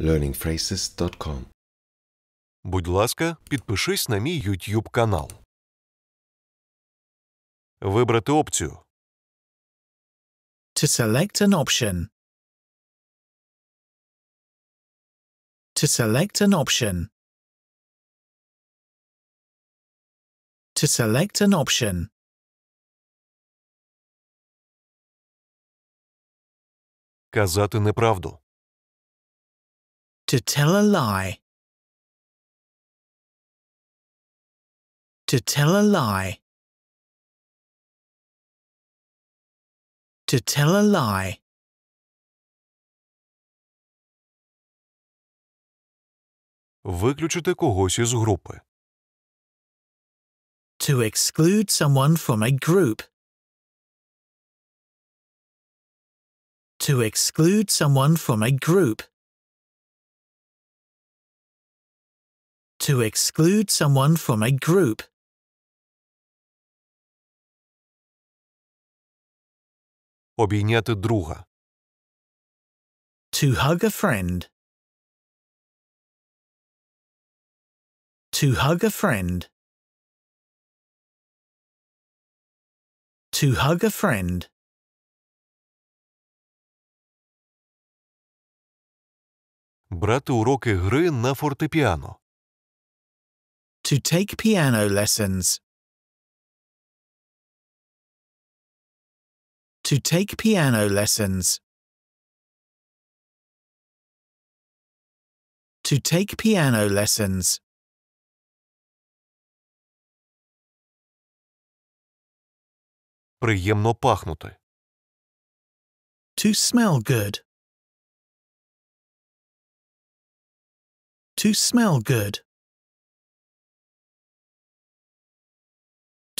learningphrases.com Будь ласка, підпишись на мій YouTube канал. Вибрати опцію. To select an option. To select an option. To select an option. Казати неправду. To tell a lie. To tell a lie. To tell a lie. Виключити когось із групи. To exclude someone from a group. To exclude someone from a group. To exclude someone from a group. Обійняти друга. To hug a friend. To hug a friend. To hug a friend. Брати уроки гри на фортепіано to take piano lessons. To take piano lessons. To take piano lessons. Приємно пахнути. To smell good. To smell good.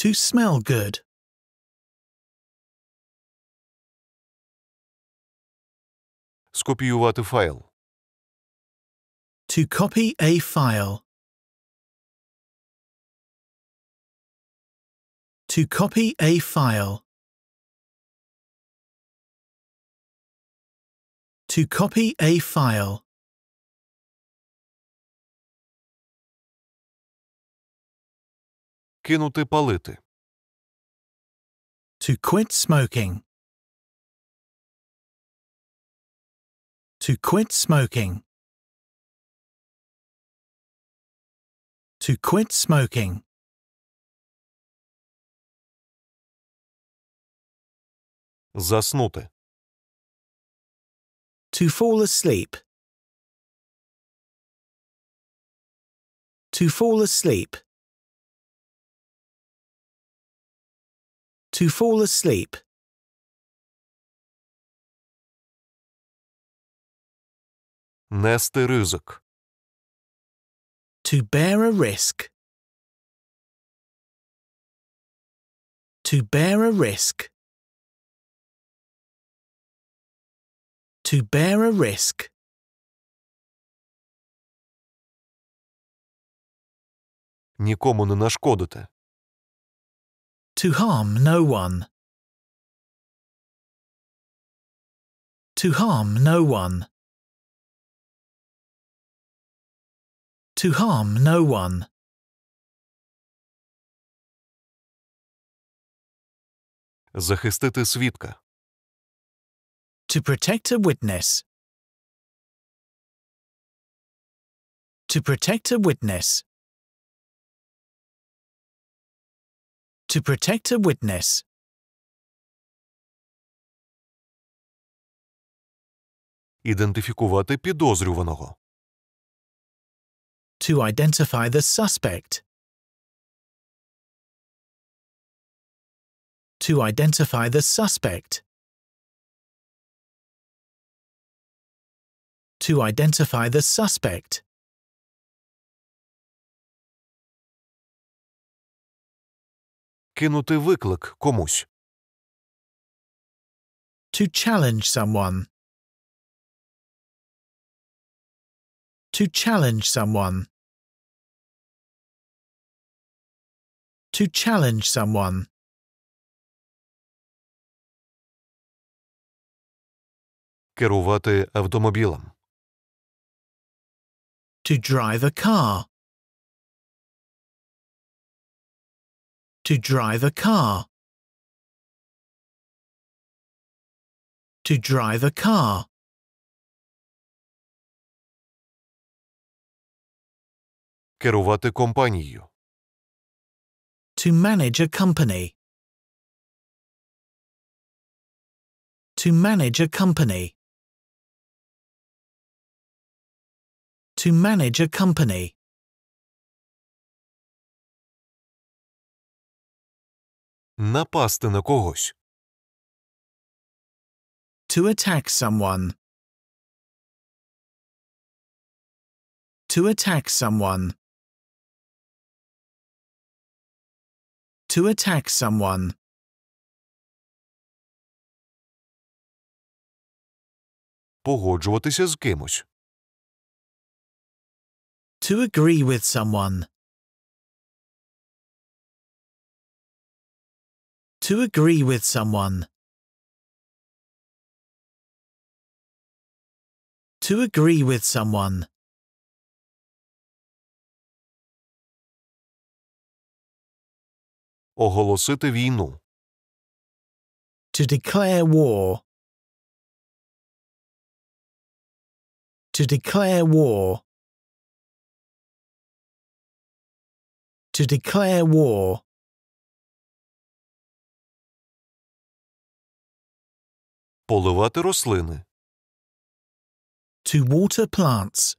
to smell good. Скопіювати файл. To copy a file. To copy a file. To copy a file. кинути палити. To quit smoking. To quit smoking. To quit smoking. Заснути. To fall asleep. To fall asleep. To fall asleep. Нести ризик. To bear a risk. To bear a risk. To bear a risk. Нікому не нашкодити. To harm no one. To harm no one. To harm no one. Захистити свідка. To protect a witness. To protect a witness. to protect a witness. Ідентифікувати підозрюваного. To identify the suspect. To identify the suspect. To identify the suspect. кинути виклик комусь. To challenge someone. To challenge someone. To challenge someone. Керувати автомобілем. To drive a car. To drive a car. To drive a car. Керувати компанією. To manage a company. To manage a company. To manage a company. напасти на когось. To attack someone. To attack someone. To attack someone. Погоджуватися з кимось. To agree with someone. to agree with someone. To agree with someone. Оголосити війну. To declare war. To declare war. To declare war. Поливати рослини. To water plants.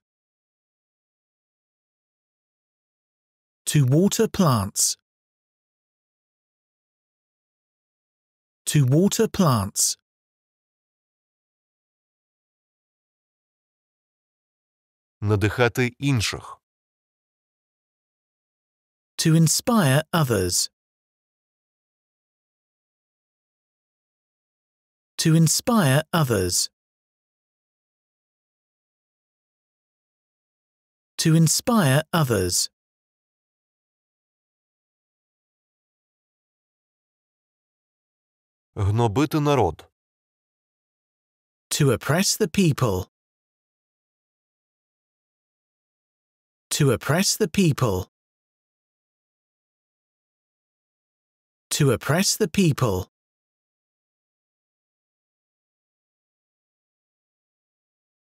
To water plants. To water plants. Надихати інших. To inspire others. to inspire others. To inspire others. Гнобити народ. To oppress the people. To oppress the people. To oppress the people.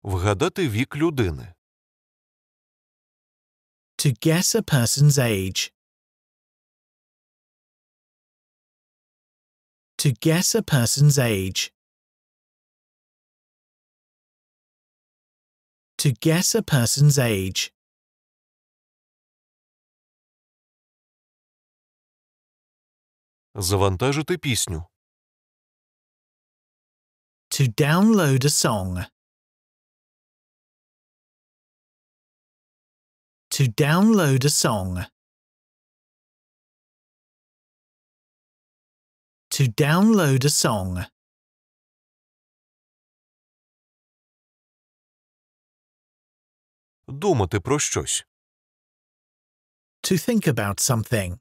Вгадати вік людини. To guess a person's age. To guess a person's age. To guess a person's age. Завантажити пісню. To download a song. to download a song. To download a song. Думати про щось. To think about something.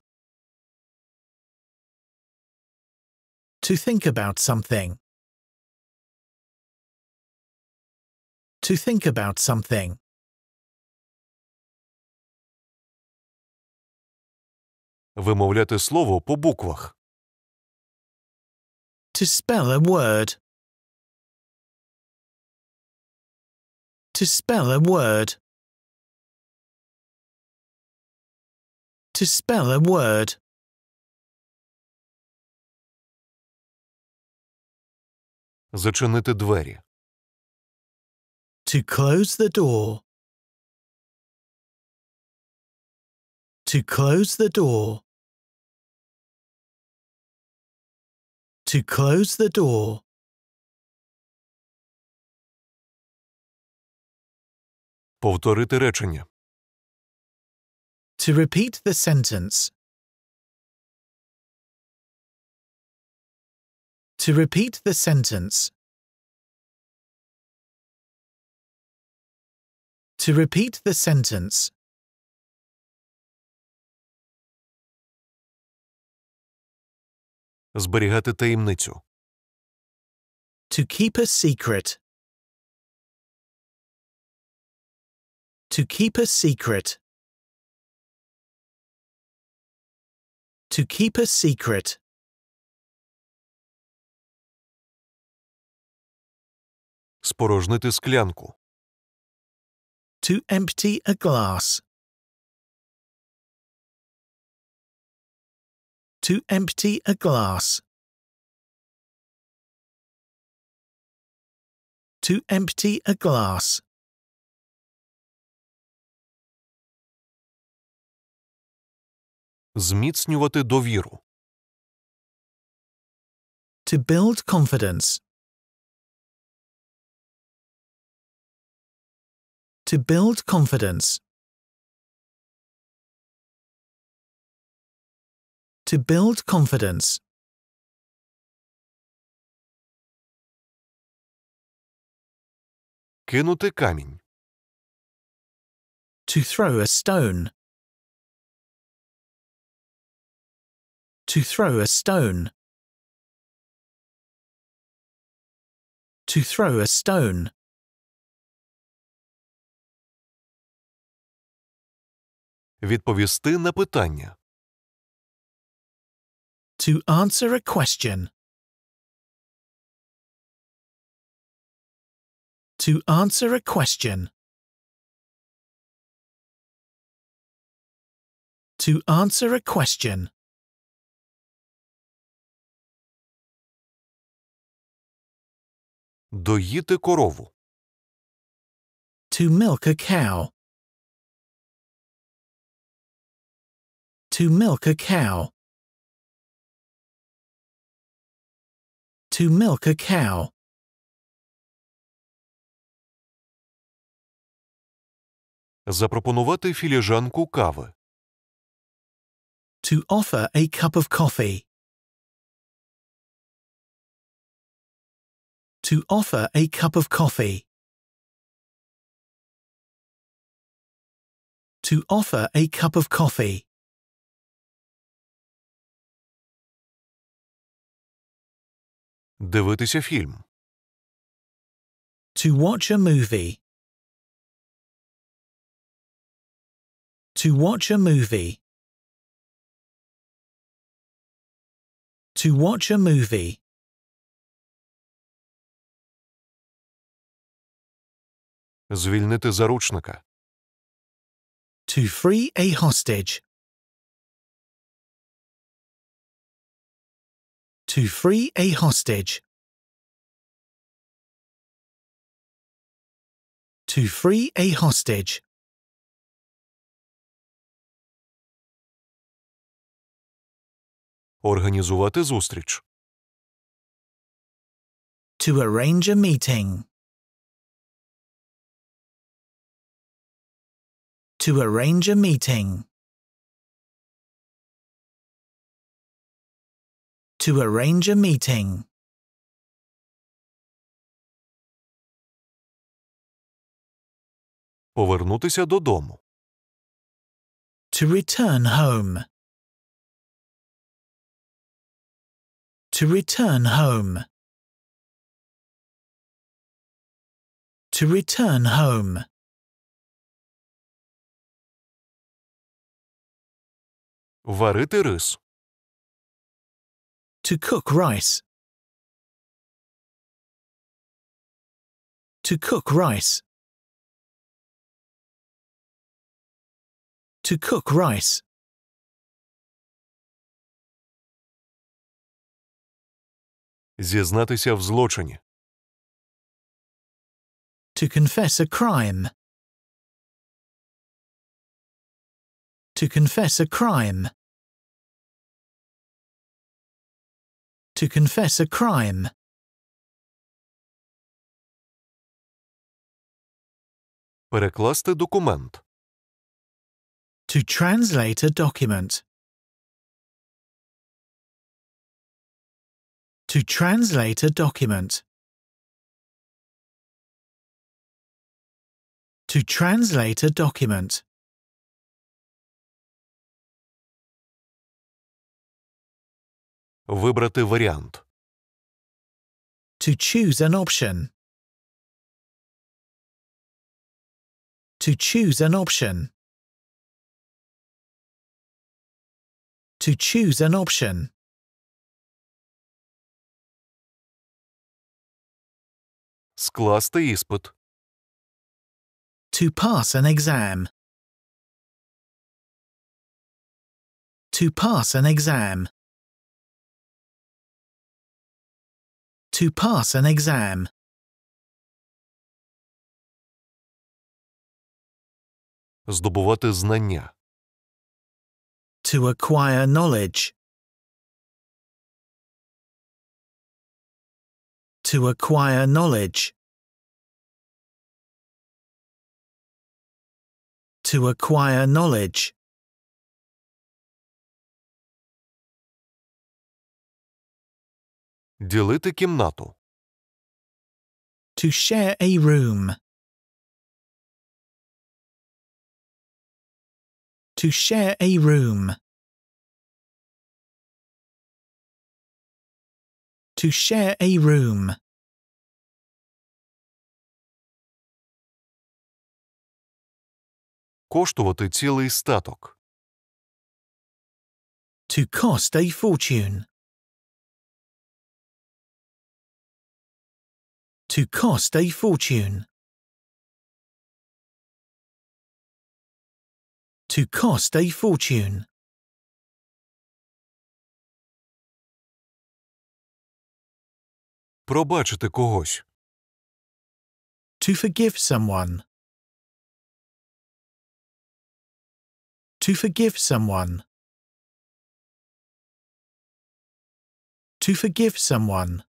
To think about something. To think about something. вимовляти слово по буквах. To spell a word. To spell a word. To spell a word. Зачинити двері. To close the door. To close the door. To close the door. Повторити речення. To repeat the sentence. To repeat the sentence. To repeat the sentence. зберігати таємницю. To keep a secret. To keep a secret. To keep a secret. Спорожнити склянку. To empty a glass. to empty a glass. To empty a glass. Зміцнювати довіру. To build confidence. To build confidence. to build confidence. Кинути камінь. To throw a stone. To throw a stone. To throw a stone. Відповісти на питання. To answer a question. To answer a question. To answer a question. Доїти корову. To milk a cow. To milk a cow. to milk a cow. Запропонувати філіжанку кави. To offer a cup of coffee. To offer a cup of coffee. To offer a cup of coffee. Дивитися фільм. To watch a movie. To watch a movie. To watch a movie. Звільнити заручника. To free a hostage. to free a hostage. To free a hostage. Організувати зустріч. To arrange a meeting. To arrange a meeting. to arrange a meeting. Повернутися додому. To return home. To return home. To return home. Варити рис. To cook rice. To cook rice. To cook rice. Зізнатися в злочині. To confess a crime. To confess a crime. to confess a crime. Перекласти документ. To translate a document. To translate a document. To translate a document. Вибрати варіант. To choose an option. To choose an option. To choose an option. Скласти іспит. To pass an exam. To pass an exam. to pass an exam. Здобувати знання. To acquire knowledge. To acquire knowledge. To acquire knowledge. Ділити кімнату. To share a room. To share a room. To share a room. Коштувати цілий статок. To cost a fortune. to cost a fortune. To cost a fortune. Пробачити когось. To forgive someone. To forgive someone. To forgive someone.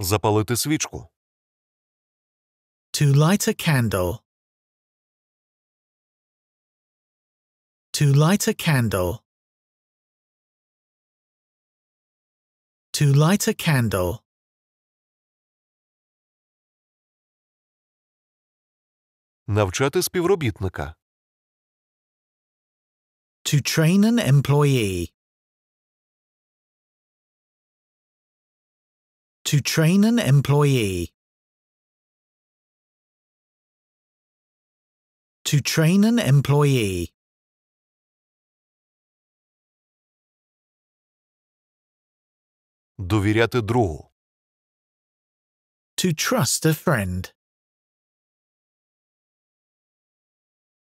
Запалити свічку. To light a candle. To light a candle. To light a candle. Навчати співробітника. To train an employee. To train an employee. To train an employee. Довіряти другу. To trust a friend.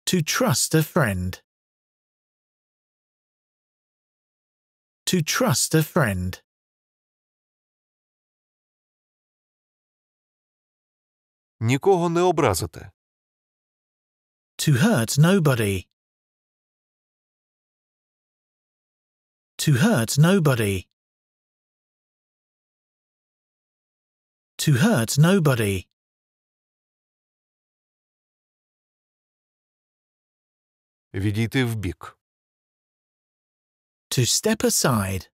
To trust a friend. To trust a friend. нікого не образити. To hurt nobody. To hurt nobody. To hurt nobody. Відійти вбік. To step aside.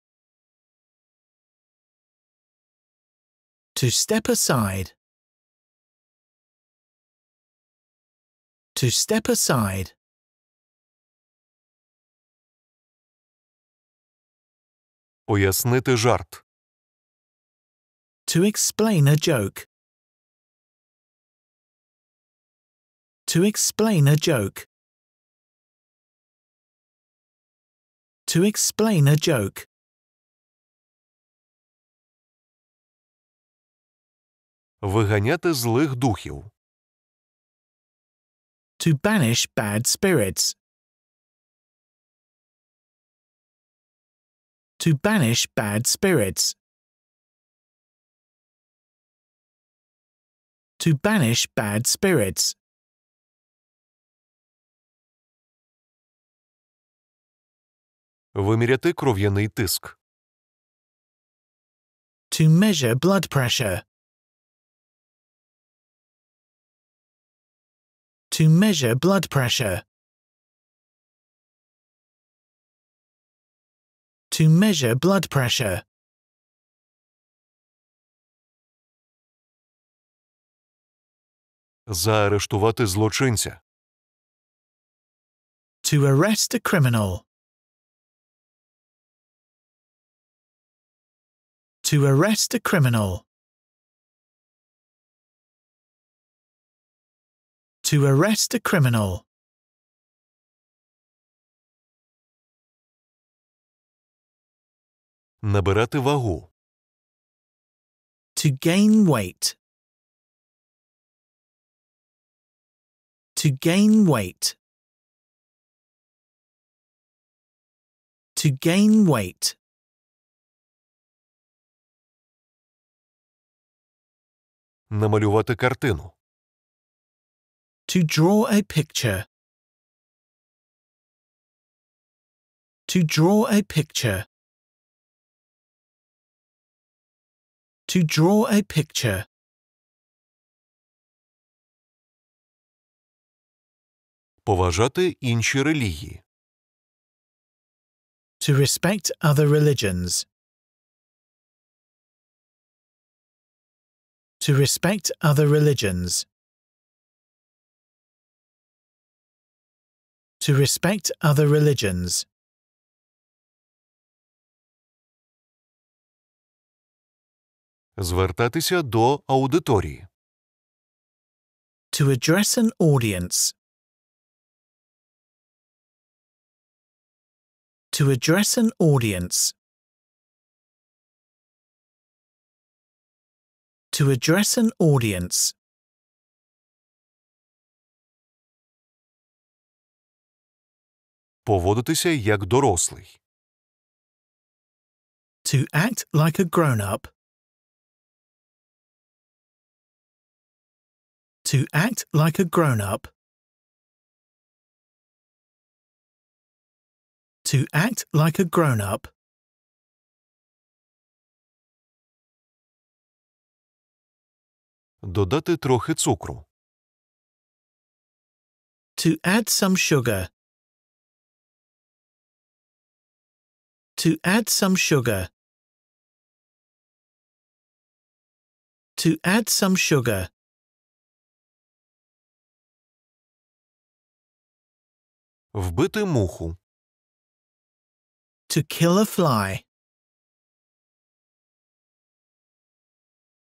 To step aside. to step aside. Пояснити жарт. To explain a joke. To explain a joke. To explain a joke. Виганяти злих духів. to banish bad spirits. To banish bad spirits. To banish bad spirits. Виміряти кров'яний тиск. To measure blood pressure. to measure blood pressure. To measure blood pressure. Заарештувати злочинця. To arrest a criminal. To arrest a criminal. to arrest a criminal. Набирати вагу. To gain weight. To gain weight. To gain weight. Намалювати картину. To draw a picture. To draw a picture. To draw a picture. Поважати інші релігії. To respect other religions. To respect other religions. to respect other religions. Звертатися до аудиторії. To address an audience. To address an audience. To address an audience. Поводитися як дорослий. To act like a grown-up. To act like a grown-up. To act like a grown-up. Додати трохи цукру. To add some sugar. To add some sugar. To add some sugar. Вбити муху. To kill a fly.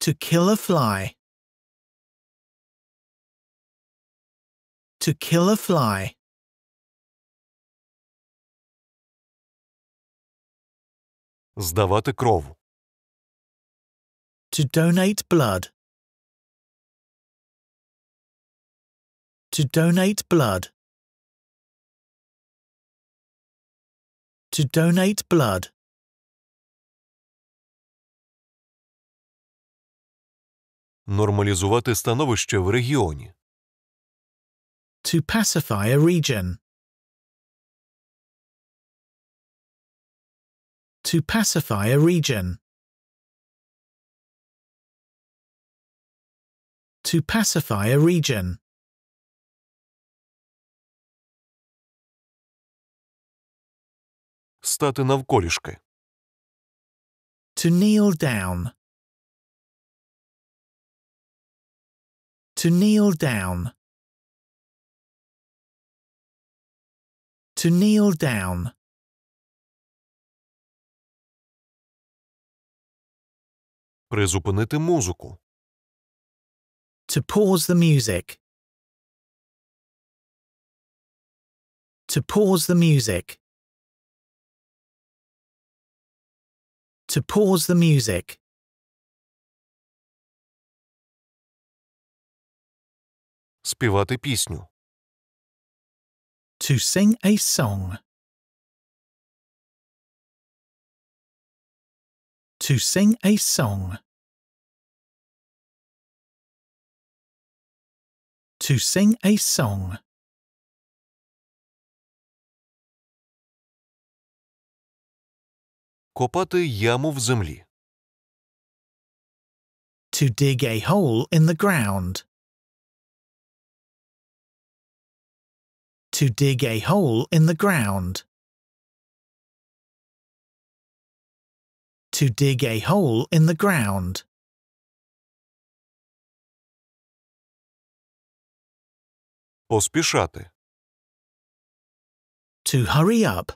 To kill a fly. To kill a fly. здавати кров. To donate blood. To donate blood. To donate blood. Нормалізувати становище в регіоні. To pacify a region. to pacify a region. To pacify a region. Стати навколішки. To kneel down. To kneel down. To kneel down. Призупинити музику. To pause the music. To pause the music. To pause the music. Співати пісню. To sing a song. To sing a song. to sing a song. Копати яму в землі. To dig a hole in the ground. To dig a hole in the ground. To dig a hole in the ground. Поспішати. To hurry up.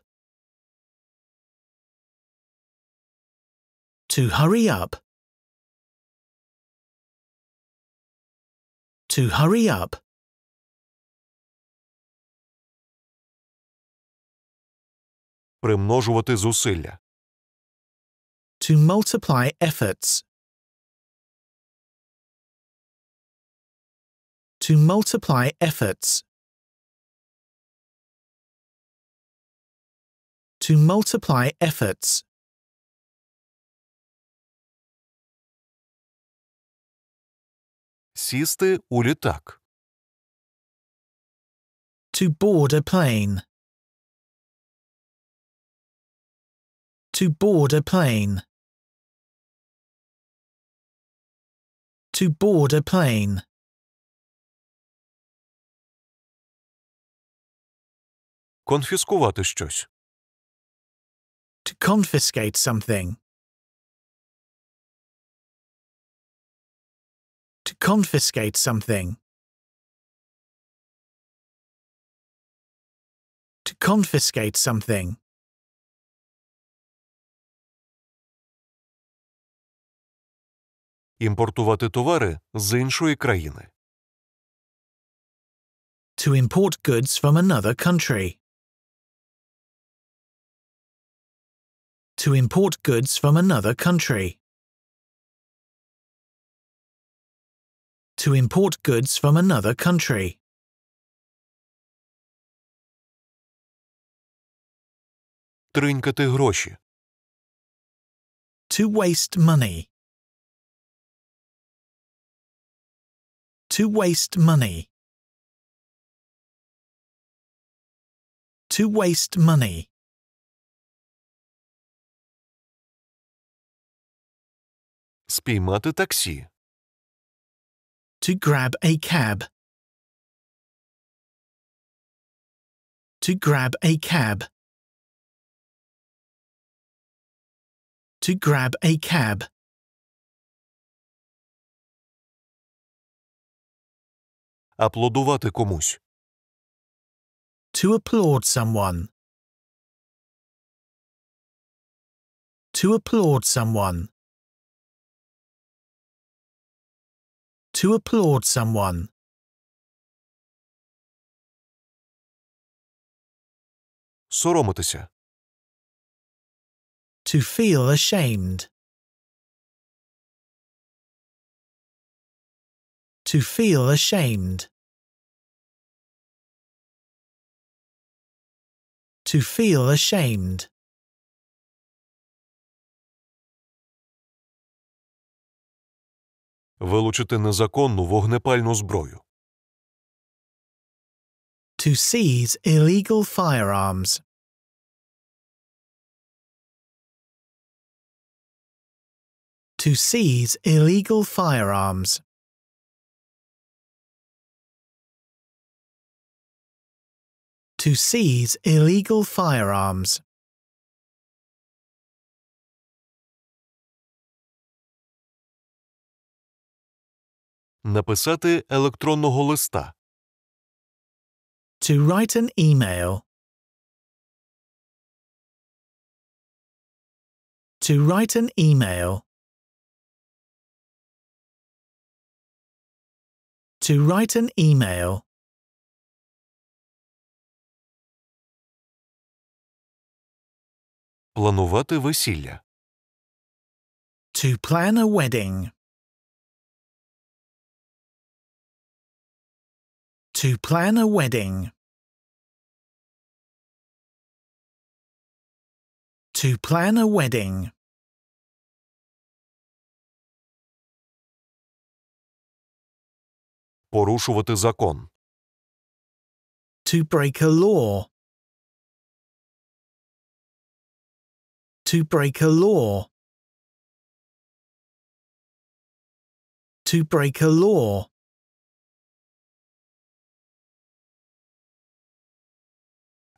To hurry up. To hurry up. Примножувати зусилля. To multiply efforts. to multiply efforts. To multiply efforts. Сісти у літак. To board a plane. To board a plane. To board a plane. Конфіскувати щось. To confiscate something. To confiscate something. To confiscate something. Імпортувати товари з іншої країни. To import goods from another country. to import goods from another country. To import goods from another country. Тринькати гроші. To waste money. To waste money. To waste money. Спіймати таксі. To grab a cab. To grab a cab. To grab a cab. Аплодувати комусь. To applaud someone. To applaud someone. to applaud someone. Соромитися. To feel ashamed. To feel ashamed. To feel ashamed. вилучити незаконну вогнепальну зброю. To seize illegal firearms. To seize illegal firearms. To seize illegal firearms. Написати електронного листа. To write an email. To write an email. To write an email. Планувати весілля. To plan a wedding. To plan a wedding. To plan a wedding. Порушувати закон. To break a law. To break a law. To break a law.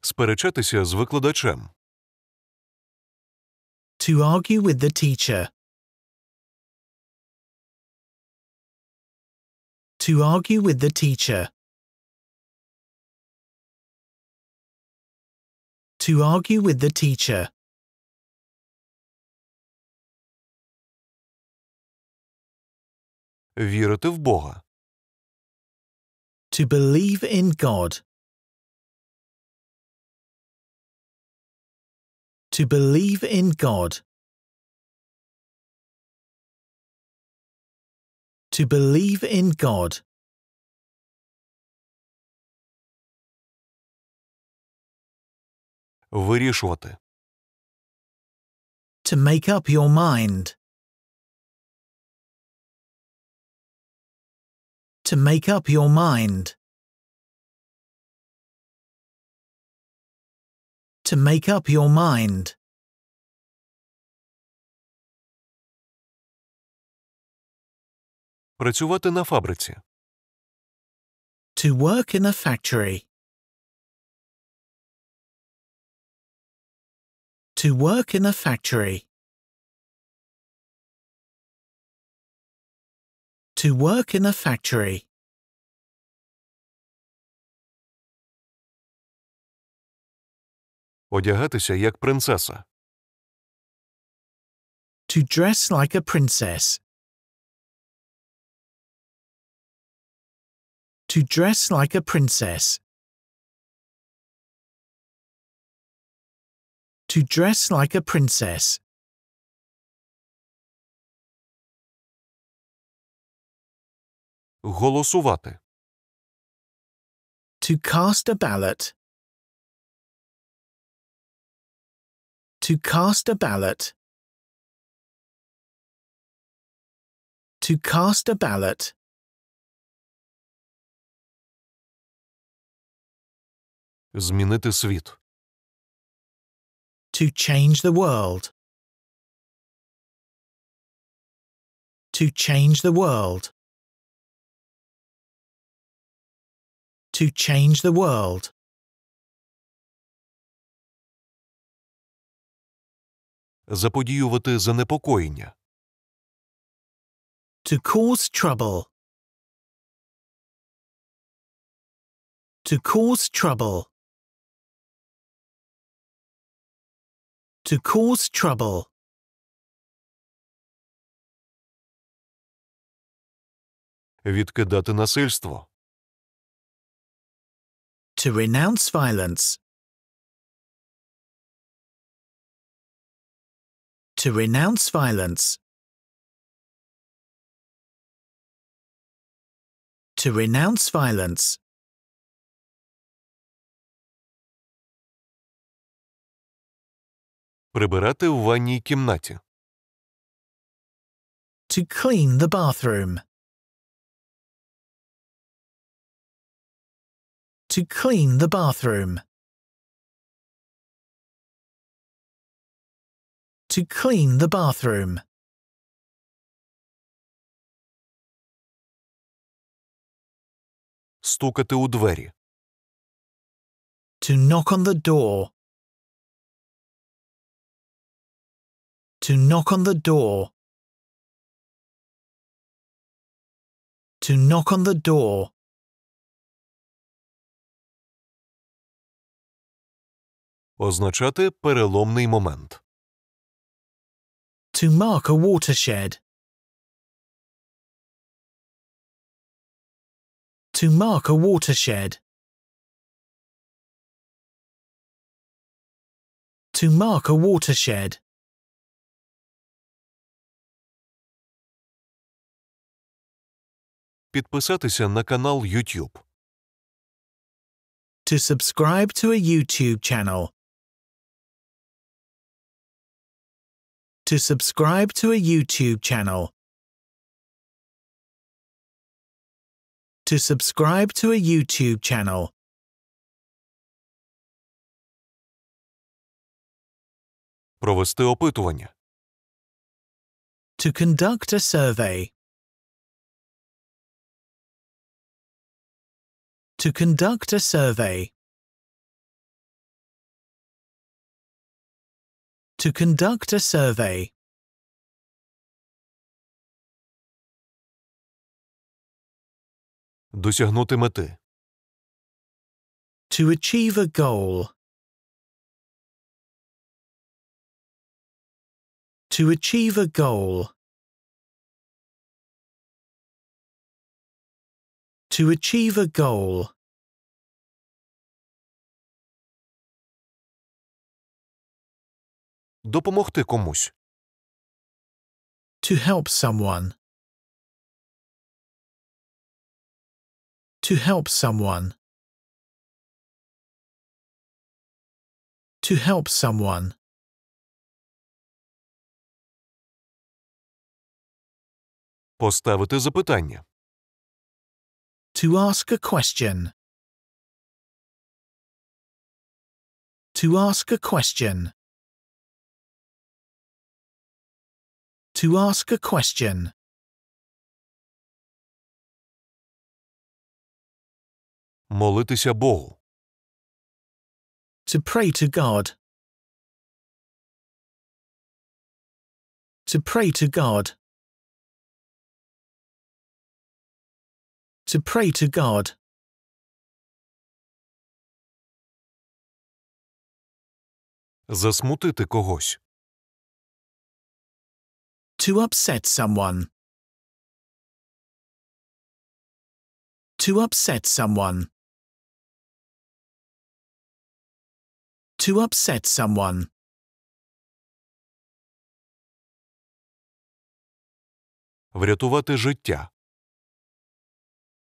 Сперечатися з викладачем. To argue with the teacher. To argue with the teacher. To argue with the teacher. Вірити в Бога. To believe in God. to believe in God. To believe in God. Вирішувати. To make up your mind. To make up your mind. to make up your mind. Працювати на фабриці. To work in a factory. To work in a factory. To work in a factory. Одягатися як принцеса. To dress like a princess. To dress like a princess. To dress like a princess. Голосувати. To cast a ballot. To cast a ballot. To cast a ballot. Змінити світ. To change the world. To change the world. To change the world. заподіювати занепокоєння. To cause trouble. To cause trouble. To cause trouble. Відкидати насильство. To renounce violence. to renounce violence. To renounce violence. Прибирати в ванній кімнаті. To clean the bathroom. To clean the bathroom. to clean the bathroom. Стукати у двері. To knock on the door. To knock on the door. To knock on the door. Означати переломний момент. to mark a watershed. To mark a watershed. To mark a watershed. Підписатися на канал YouTube. To subscribe to a YouTube channel. to subscribe to a YouTube channel. To subscribe to a YouTube channel. Провести опитування. To conduct a survey. To conduct a survey. to conduct a survey. Досягнути мети. To achieve a goal. To achieve a goal. To achieve a goal. допомогти комусь. To help someone. To help someone. To help someone. Поставити запитання. To ask a question. To ask a question. to ask a question. Молитися Богу. To pray to God. To pray to God. To pray to God. Засмутити когось. To upset someone. To upset someone. To upset someone. Врятувати життя.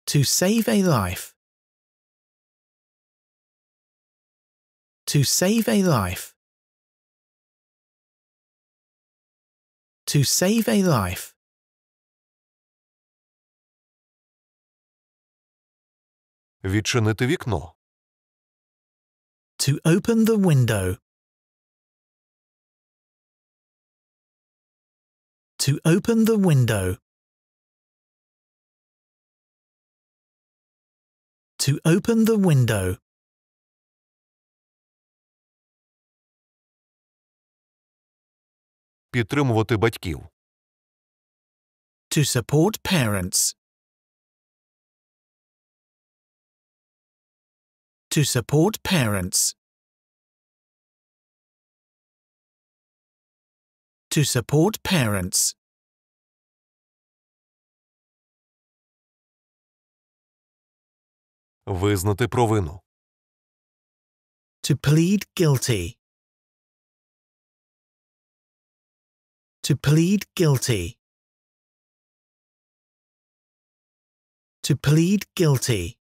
To save a life. To save a life. to save a life. Відчинити вікно. To open the window. To open the window. To open the window. підтримувати батьків. To support parents. To support parents. To support parents. Визнати провину. To plead guilty. To plead guilty. To plead guilty.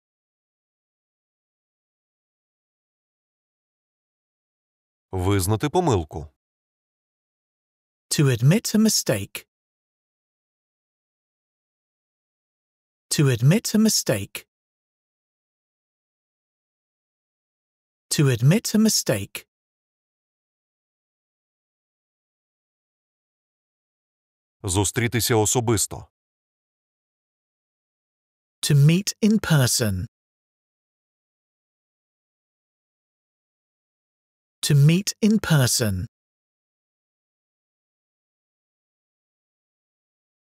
Визнати помилку. To admit a mistake. To admit a mistake. To admit a mistake. Зустрітися особисто. To meet in person. To meet in person.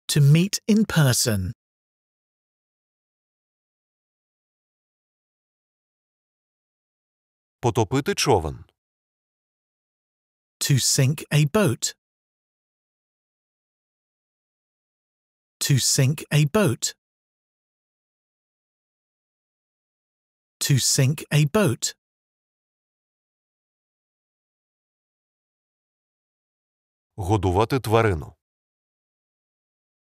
To meet in person. Потопити човен. To sink a boat. To sink a boat. To sink a boat. Годувати тварину.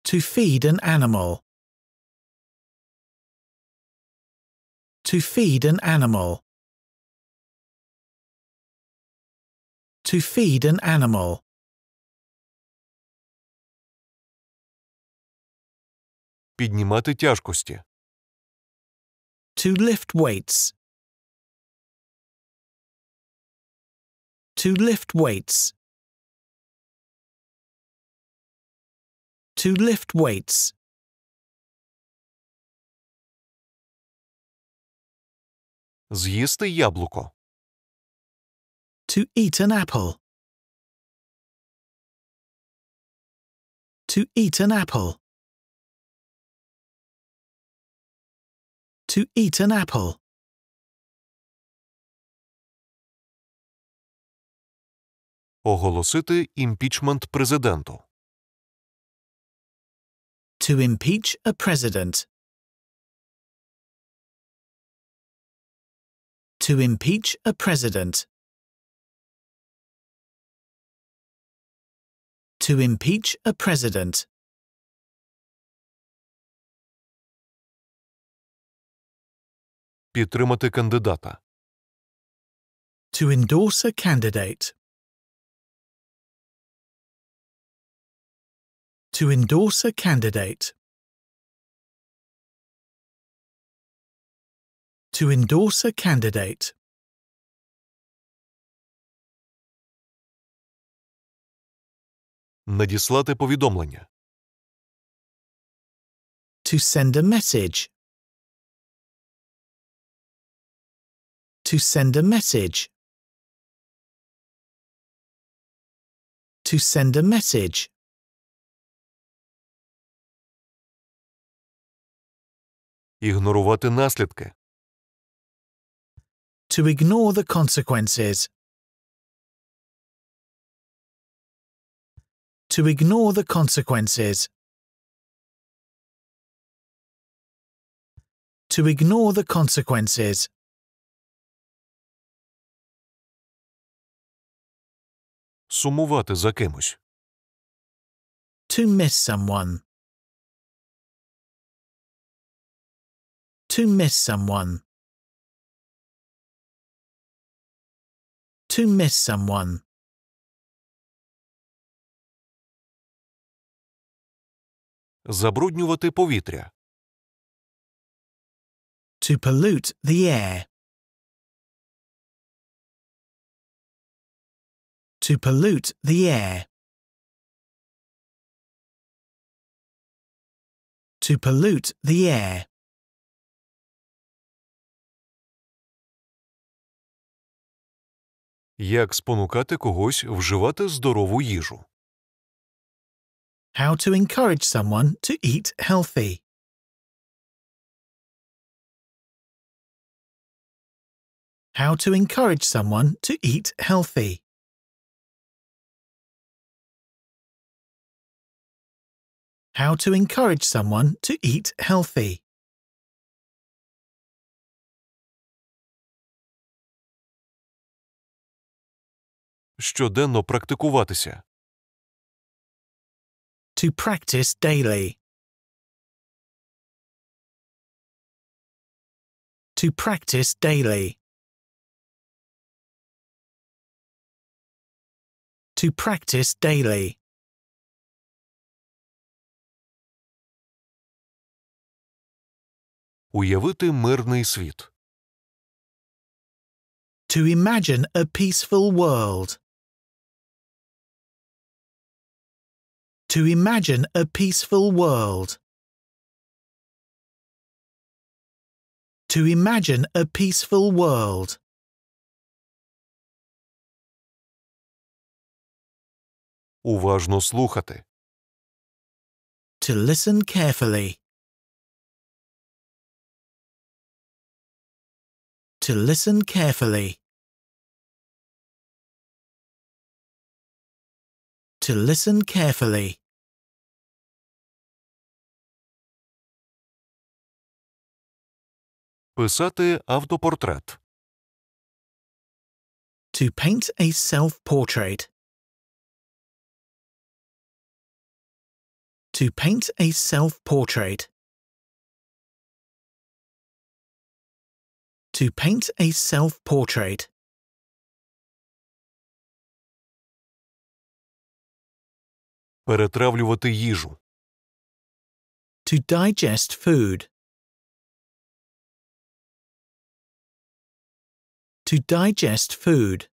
To feed an animal. To feed an animal. To feed an animal. піднімати тяжкості. To lift weights. To lift weights. To lift weights. З'їсти яблуко. To eat an apple. To eat an apple. to eat an apple. Оголосити імпічмент президенту. To impeach a president. To impeach a president. To impeach a president. підтримати кандидата. To endorse a candidate. To endorse a candidate. To endorse a candidate. Надіслати повідомлення. To send a message. To send a message. To send a message. Ігнорувати наслідки. To ignore the consequences. To ignore the consequences. To ignore the consequences. сумувати за кимось. To miss someone. To miss someone. To miss someone. Забруднювати повітря. To pollute the air. to pollute the air. To pollute the air. Як спонукати когось вживати здорову їжу? How to encourage someone to eat healthy. How to encourage someone to eat healthy. How to encourage someone to eat healthy. Щоденно практикуватися. To practice daily. To practice daily. To practice daily. Уявити мирний світ. To imagine a peaceful world. To imagine a peaceful world. To imagine a peaceful world. Уважно слухати. To listen carefully. to listen carefully. To listen carefully. Писати автопортрет. To paint a self-portrait. To paint a self-portrait. To paint a self-portrait. Перетравлювати їжу. To digest food. To digest food.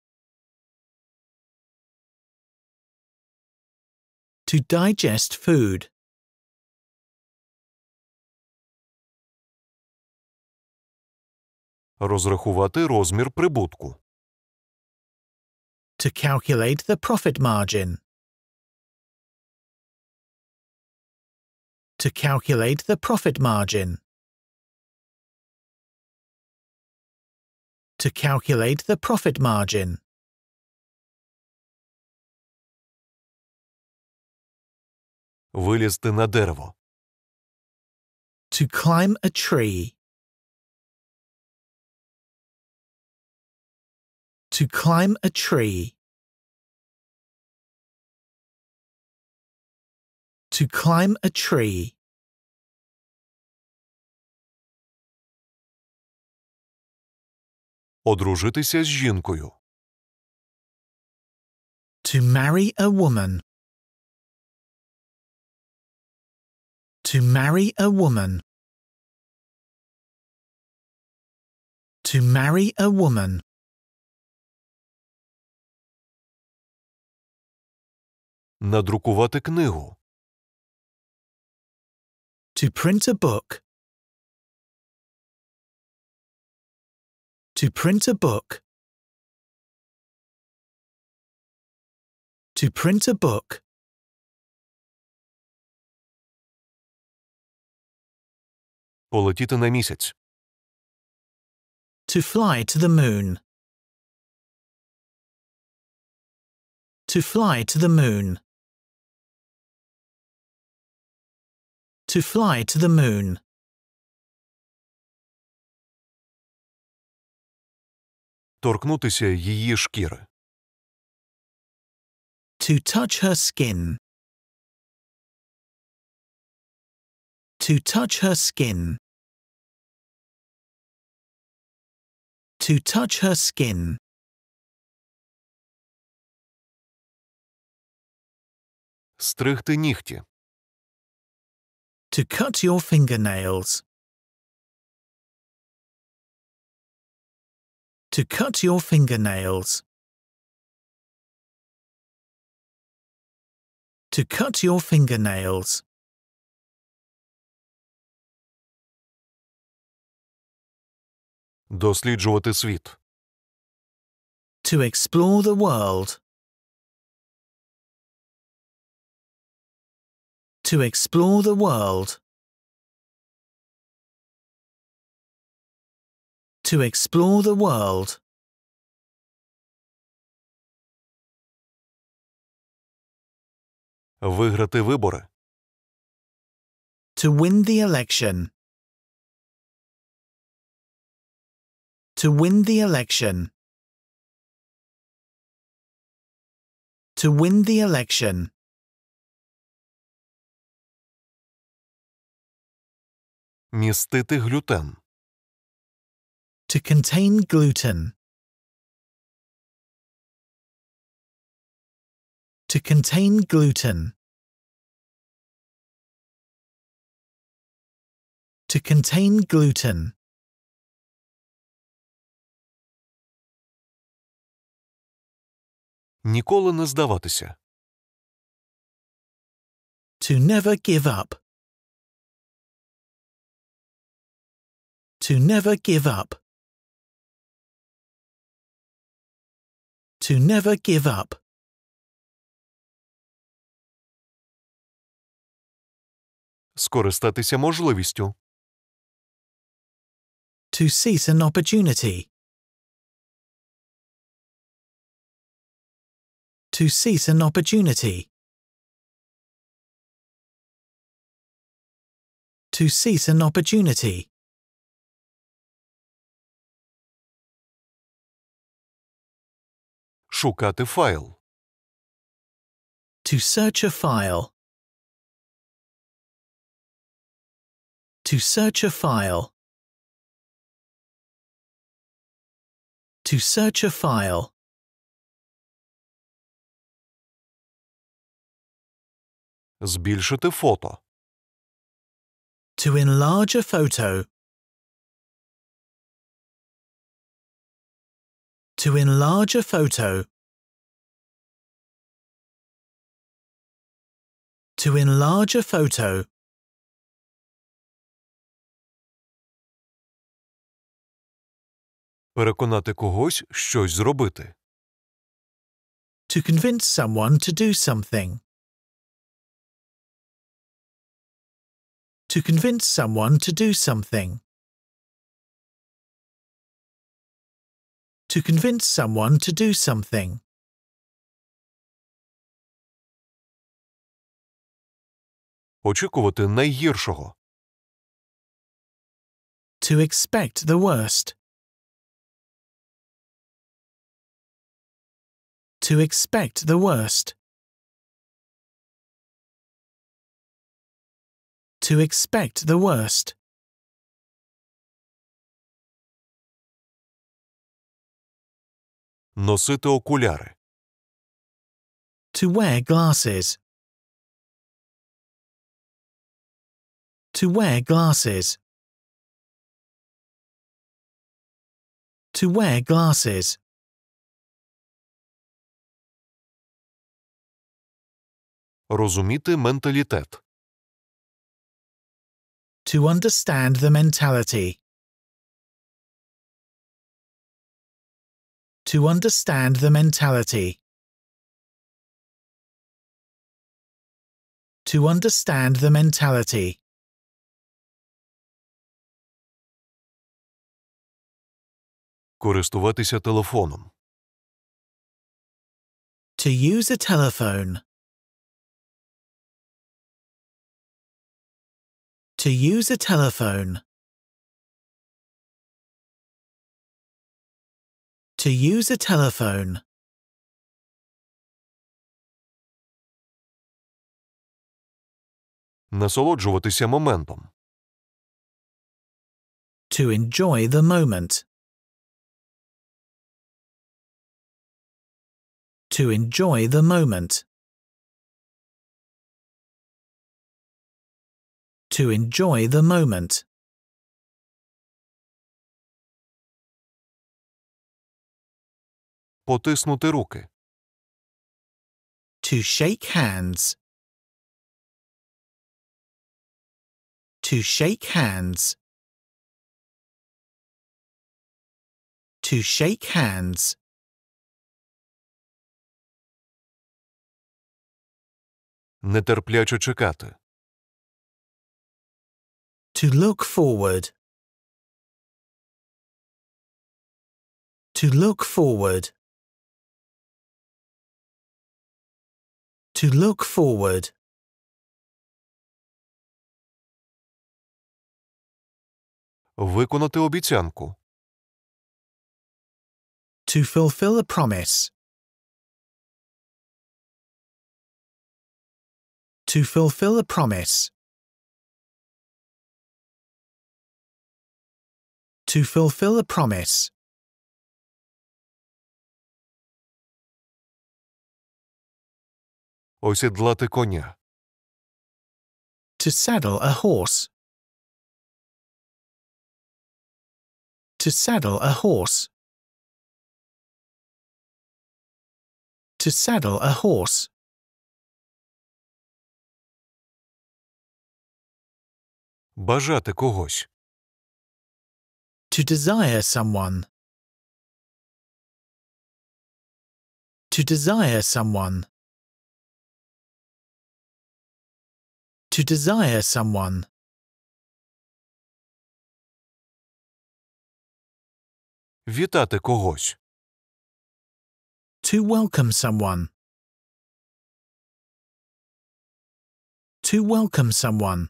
To digest food. Розрахувати розмір прибутку. To calculate the profit margin. To calculate the profit margin. To calculate the profit margin. Вилізти на дерево. To climb a tree. to climb a tree. To climb a tree. Одружитися з жінкою. To marry a woman. To marry a woman. To marry a woman. Надрукувати книгу. To print a book. To print a book. To print a book. Полетіти на місяць. To fly to the moon. To fly to the moon. to fly to the moon. Торкнутися її шкіри. To touch her skin. To touch her skin. To touch her skin. Стригти нігті. To cut your fingernails. To cut your fingernails. To cut your fingernails. Досліджувати світ. To explore the world. to explore the world. To explore the world. Виграти вибори. To win the election. To win the election. To win the election. Містити глютен. To contain gluten. To contain gluten. To contain gluten. Ніколи не здаватися. To never give up. To never give up. To never give up. Скористатися можливістю. To seize an opportunity. To seize an opportunity. To seize an opportunity. Шукати файл. To search a file. To search a file. To search a file. Збільшити фото. To enlarge a photo. To enlarge a photo. To enlarge a photo. Переконати когось щось зробити. To convince someone to do something. To convince someone to do something. to convince someone to do something. Очікувати найгіршого. To expect the worst. To expect the worst. To expect the worst. Носити окуляри. To wear glasses. To wear glasses. To wear glasses. Розуміти менталітет. To understand the mentality. to understand the mentality. To understand the mentality. Користуватися телефоном. To use a telephone. To use a telephone. To use a telephone. Насолоджуватися моментом. To enjoy the moment. To enjoy the moment. To enjoy the moment. Потиснути руки. To shake hands. To shake hands. To shake hands. Нетерпляче чекати. To look forward. To look forward. To look forward. Виконати обіцянку. To fulfill a promise. To fulfill a promise. To fulfill a promise. осідлати коня. To saddle a horse. To saddle a horse. To saddle a horse. Бажати когось. To desire someone. To desire someone. to desire someone. Вітати когось. To welcome someone. To welcome someone.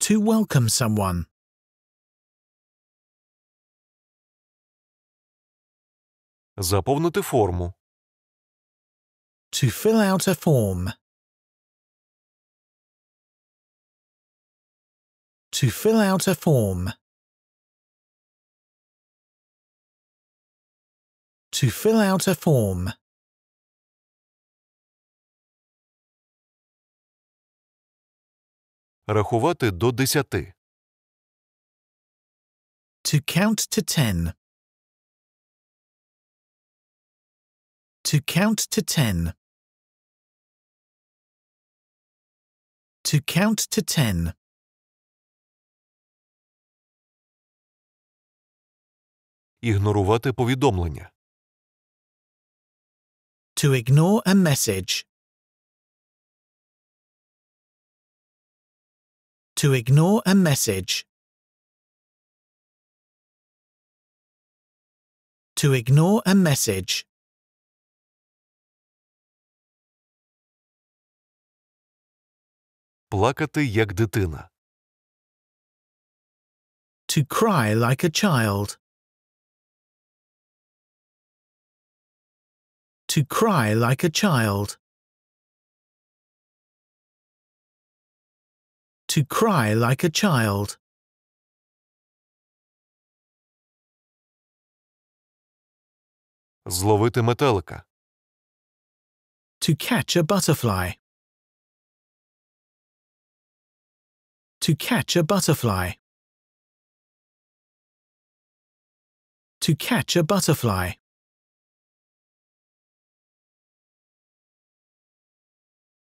To welcome someone. Заповнити форму. to fill out a form. To fill out a form. To fill out a form. Рахувати до десяти. To count to ten. To count to ten. To count to 10. Ігнорувати повідомлення. To ignore a message. To ignore a message. To ignore a message. плакати як дитина. To cry like a child. To cry like a child. To cry like a child. Зловити метелика. To catch a butterfly. To catch a butterfly. To catch a butterfly.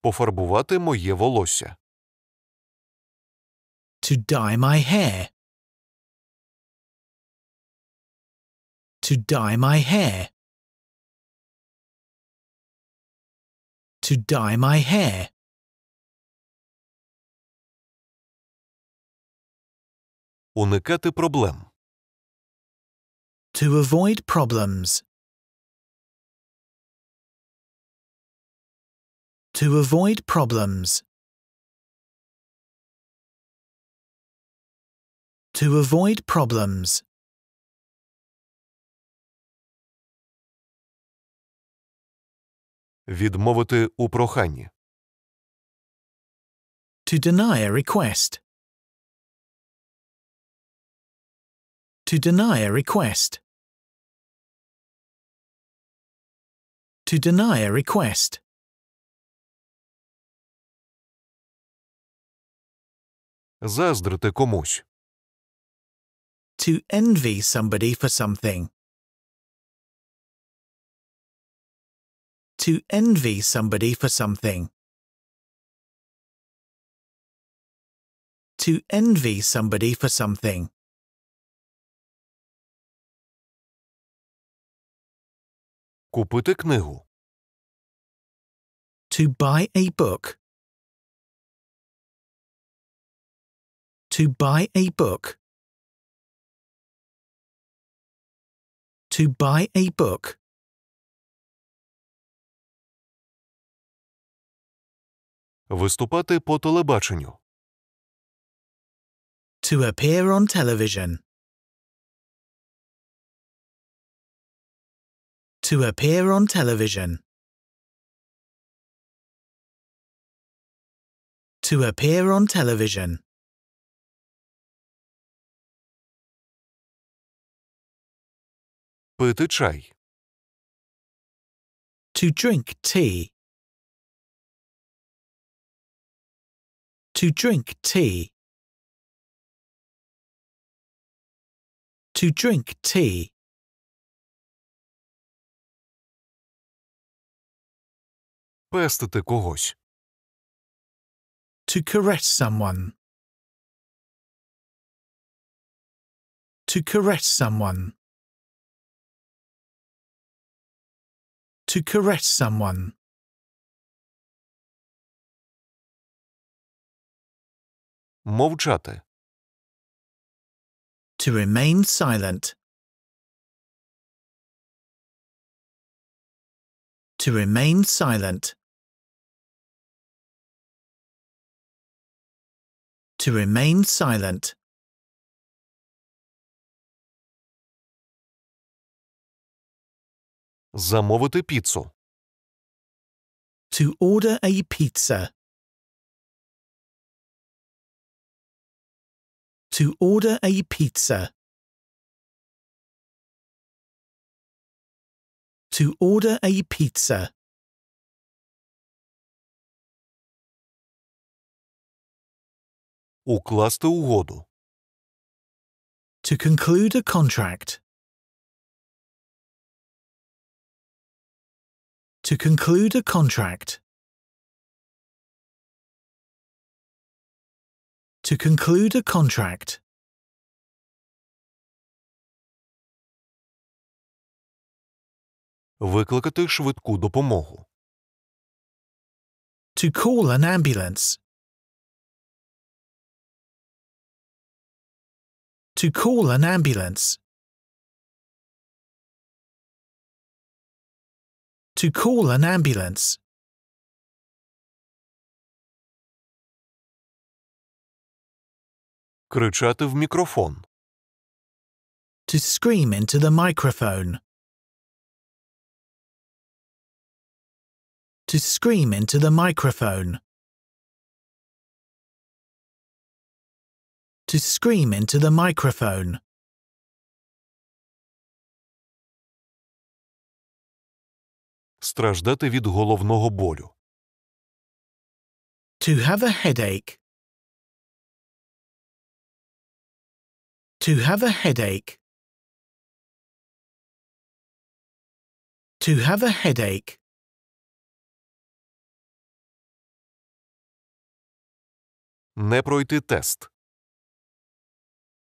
Пофарбувати моє волосся. To dye my hair. To dye my hair. To dye my hair. Уникати проблем. To avoid problems. To avoid problems. To avoid problems. Відмовити у проханні. To deny a request. To deny a request. To deny a request. Заздрити комусь. To envy somebody for something. To envy somebody for something. To envy somebody for something. Купити книгу. To buy a book. To buy a book. To buy a book. Виступати по телебаченню. To appear on television. to appear on television. To appear on television. Пити чай. To drink tea. To drink tea. To drink tea. пестити когось. To caress someone. To caress someone. To caress someone. Мовчати. To remain silent. To remain silent. to remain silent. Замовити піцу. To order a pizza. To order a pizza. To order a pizza. Укласти угоду. To conclude a contract. To conclude a contract. To conclude a contract. Викликати швидку допомогу. To call an ambulance. to call an ambulance. To call an ambulance. Кричати в мікрофон. To scream into the microphone. To scream into the microphone. to scream into the microphone. Страждати від головного болю. To have a headache. To have a headache. To have a headache. Не пройти тест.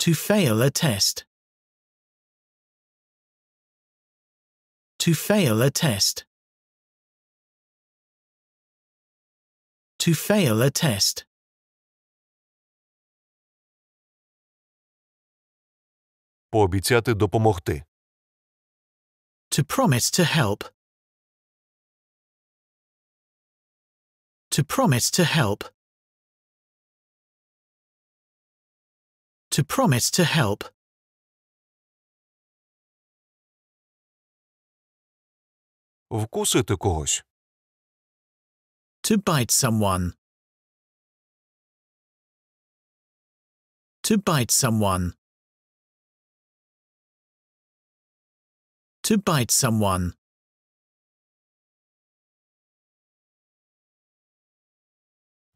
To fail a test. To fail a test. To fail a test. Пообіцяти допомогти. To promise to help. To promise to help. To promise to help. Вкусити когось. To bite someone. To bite someone. To bite someone.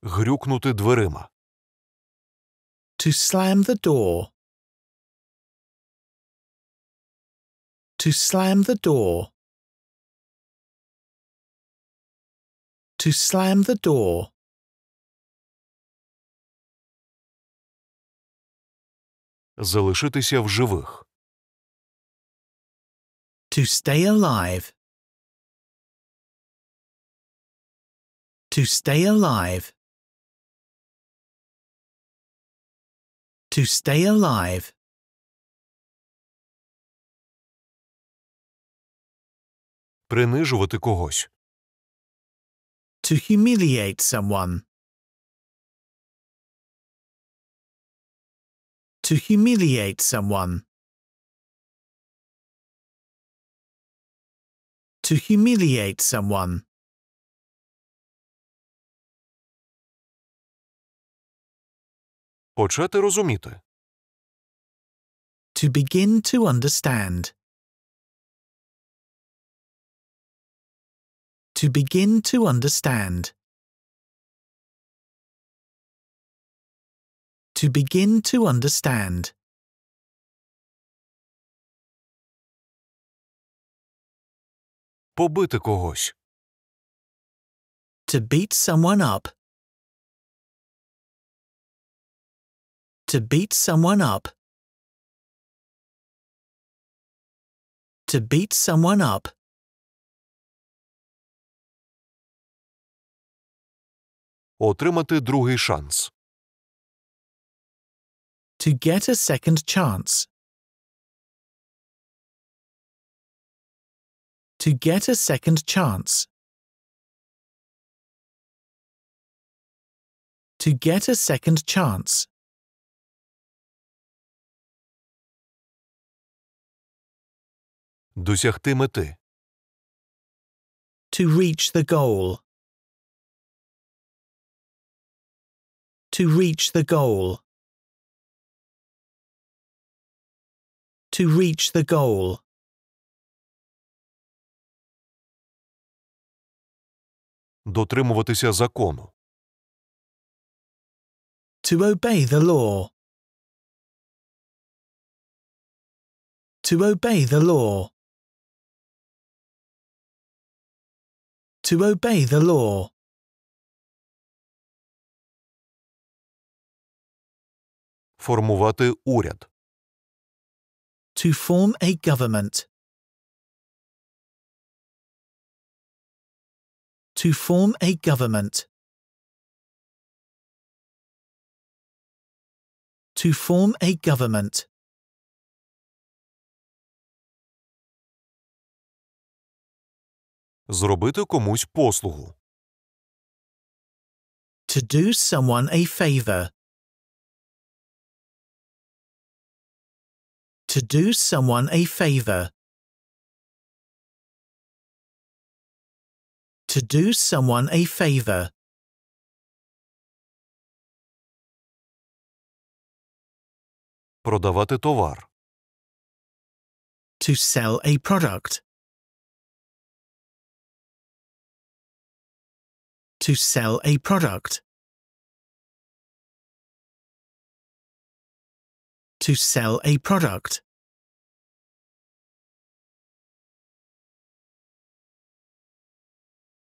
Грюкнути дверима. To slam the door. To slam the door. To slam the door. Залишитися в живих. To stay alive. To stay alive. to stay alive. Принижувати когось. To humiliate someone. To humiliate someone. To humiliate someone. Почати розуміти. To begin to understand. To begin to understand. To begin to understand. Побити когось. To beat someone up. To beat someone up. To beat someone up. Отримати другий шанс. To get a second chance. To get a second chance. To get a second chance. Досягти мети. To reach the goal. To reach the goal. To reach the goal. Дотримуватися закону. To obey the law. To obey the law. to obey the law. Формувати уряд. To form a government. To form a government. To form a government. Зробити комусь послугу. To do someone a favor. To do someone a favor. To do someone a favor. Продавати товар. To sell a product. to sell a product. To sell a product.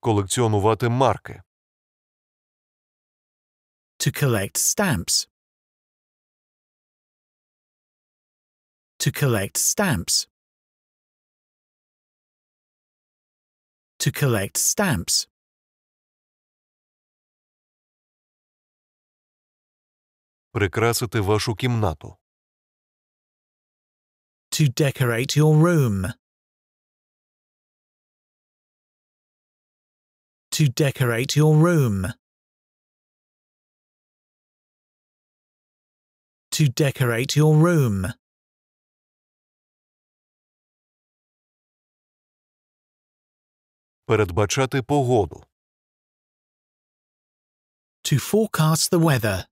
Колекціонувати марки. To collect stamps. To collect stamps. To collect stamps. Прикрасити вашу кімнату. To decorate your room. To decorate your room. To decorate your room. Передбачати погоду. To forecast the weather.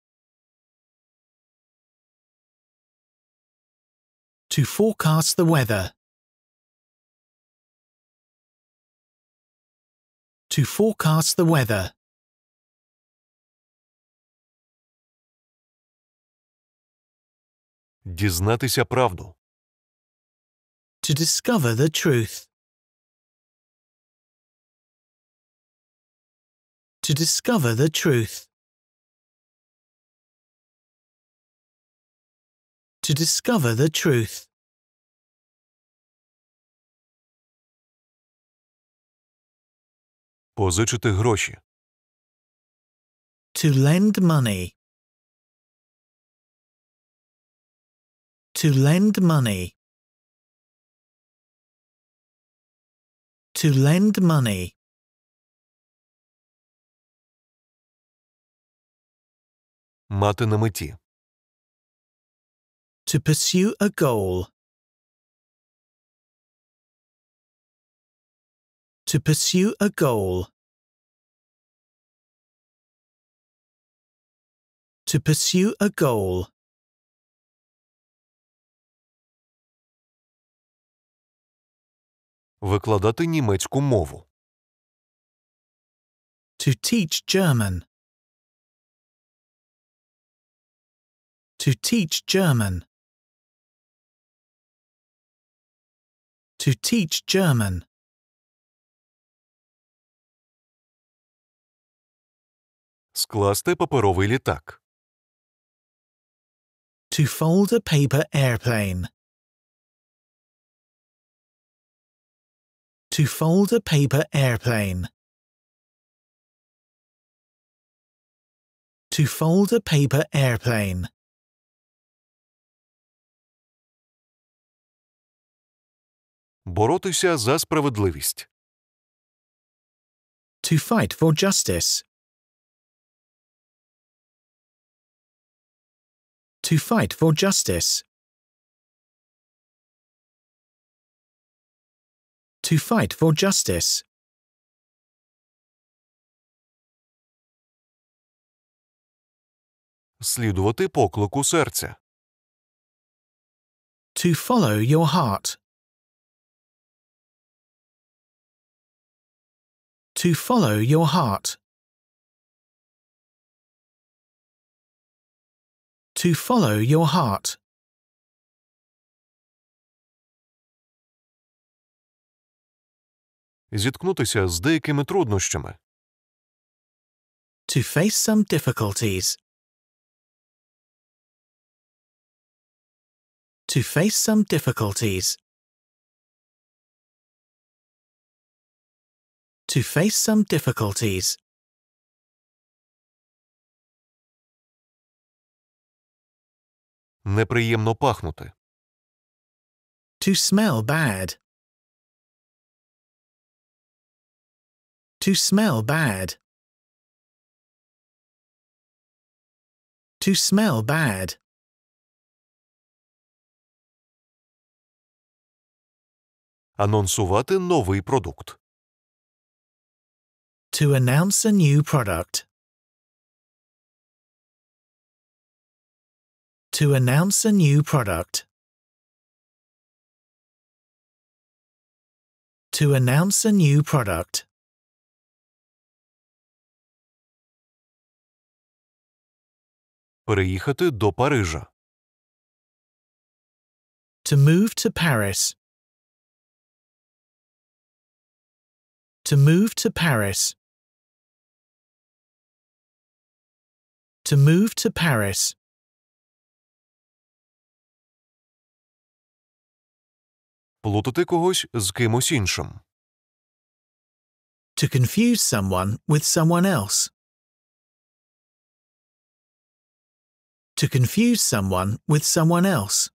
to forecast the weather. To forecast the weather. Дізнатися правду. To discover the truth. To discover the truth. To discover the truth. Позичити гроші. To lend money. To lend money. To lend money. Мати на меті. To pursue a goal. to pursue a goal. To pursue a goal. Викладати німецьку мову. To teach German. To teach German. To teach German. Скласти паперовий літак. To fold a paper airplane. To fold a paper airplane. To fold a paper airplane. Боротися за справедливість. To fight for justice. to fight for justice. To fight for justice. Слідувати поклику серця. To follow your heart. To follow your heart. to follow your heart. Зіткнутися з деякими труднощами. To face some difficulties. To face some difficulties. To face some difficulties. Неприємно пахнути. To smell bad. To smell bad. To smell bad. Анонсувати новий продукт. To announce a new product. to announce a new product. To announce a new product. Переїхати до Парижа. To move to Paris. To move to Paris. To move to Paris. плутати когось з кимось іншим. To confuse someone with someone else. To confuse someone with someone else.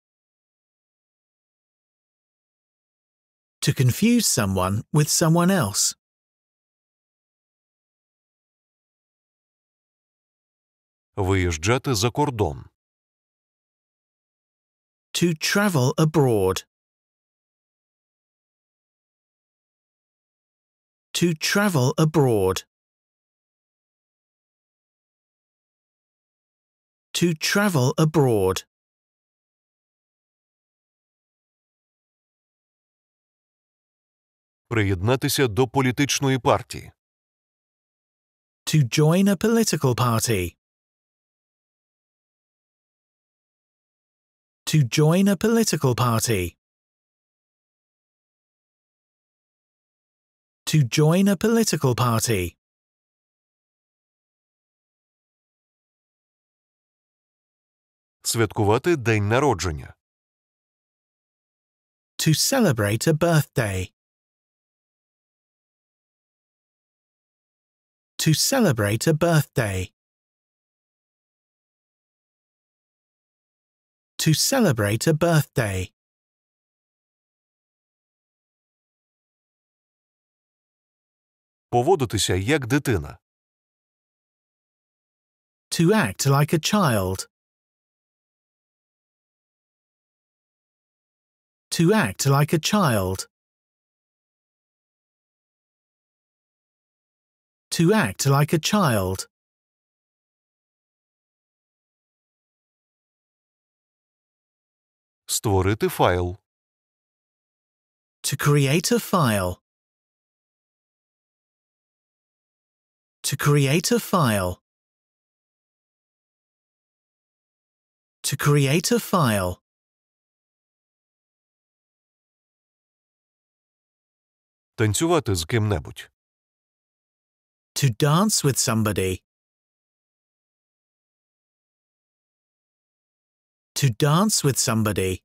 To confuse someone with someone else. Виїжджати за кордон. To travel abroad. to travel abroad. To travel abroad. Приєднатися до політичної партії. To join a political party. To join a political party. To join a political party. Святкувати день народження. To celebrate a birthday. To celebrate a birthday. To celebrate a birthday. Поводитися як дитина. To act like a child. To act like a child. To act like a child. Створити файл. To create a file. To create a file. To create a file. Танцювати з ким-небудь. To dance with somebody. To dance with somebody.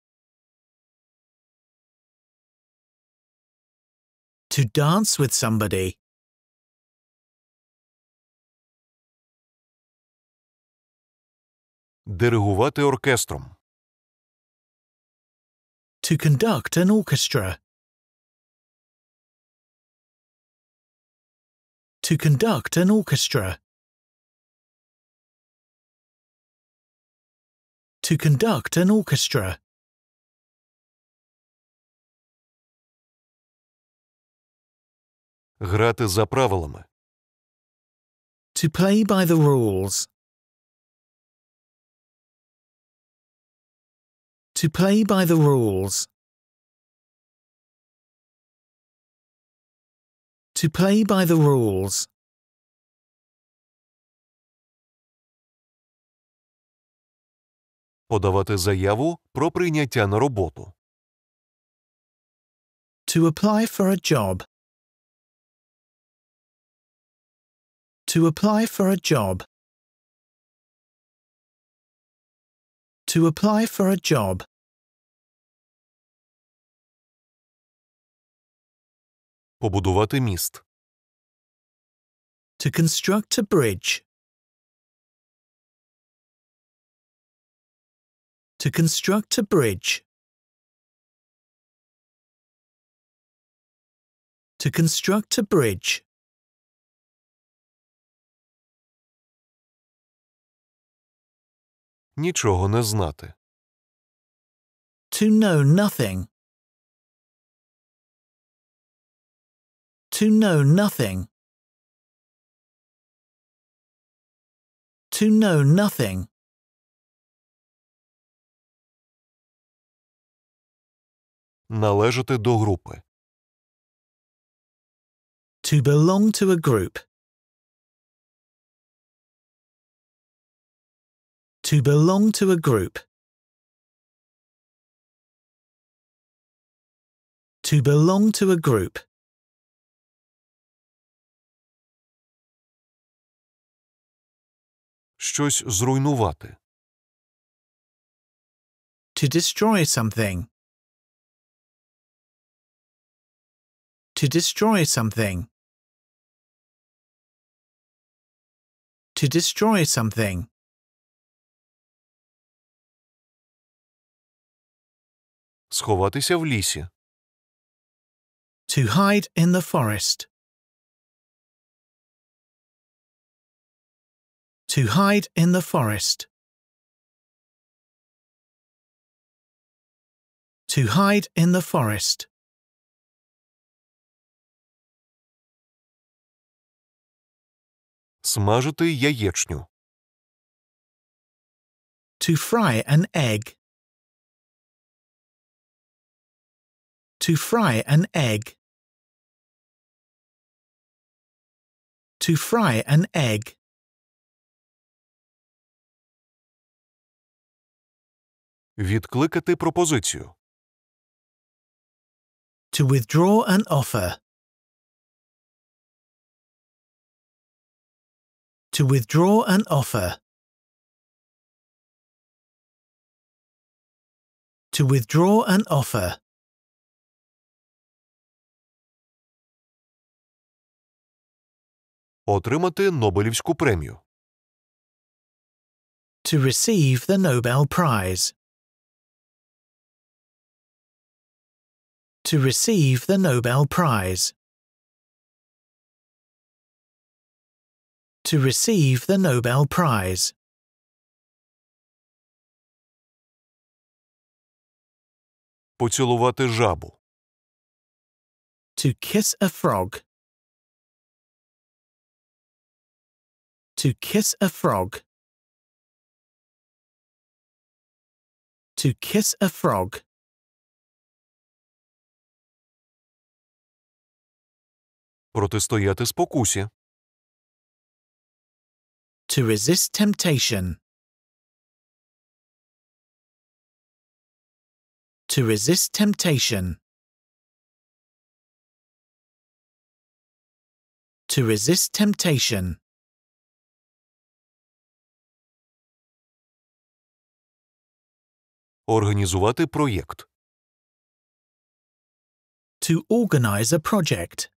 To dance with somebody. Диригувати оркестром. To conduct an orchestra. To conduct an orchestra. To conduct an orchestra. Грати за правилами. To play by the rules. To play by the rules. To play by the rules. Подавати заяву про прийняття на роботу. To apply for a job. To apply for a job. To apply for a job. Побудувати міст. To construct a bridge. To construct a bridge. To construct a bridge. нічого не знати. To know nothing. To know nothing. To know nothing. Належати до групи. To belong to a group. To belong to a group. To belong to a group. Щось зруйнувати. To destroy something. To destroy something. To destroy something. Сховатися в лісі. To hide in the forest. To hide in the forest. To hide in the forest. Смажити яєчню. To fry an egg. To fry an egg. To fry an egg. Відкликати пропозицію. To withdraw an offer. To withdraw an offer. To withdraw an offer. отримати Нобелівську премію. To receive the Nobel Prize. To receive the Nobel Prize. To receive the Nobel Prize. Поцілувати жабу. To kiss a frog. To kiss a frog. To kiss a frog. Протистояти спокусі. To resist temptation. To resist temptation. To resist temptation. Організувати проєкт. To organize a project.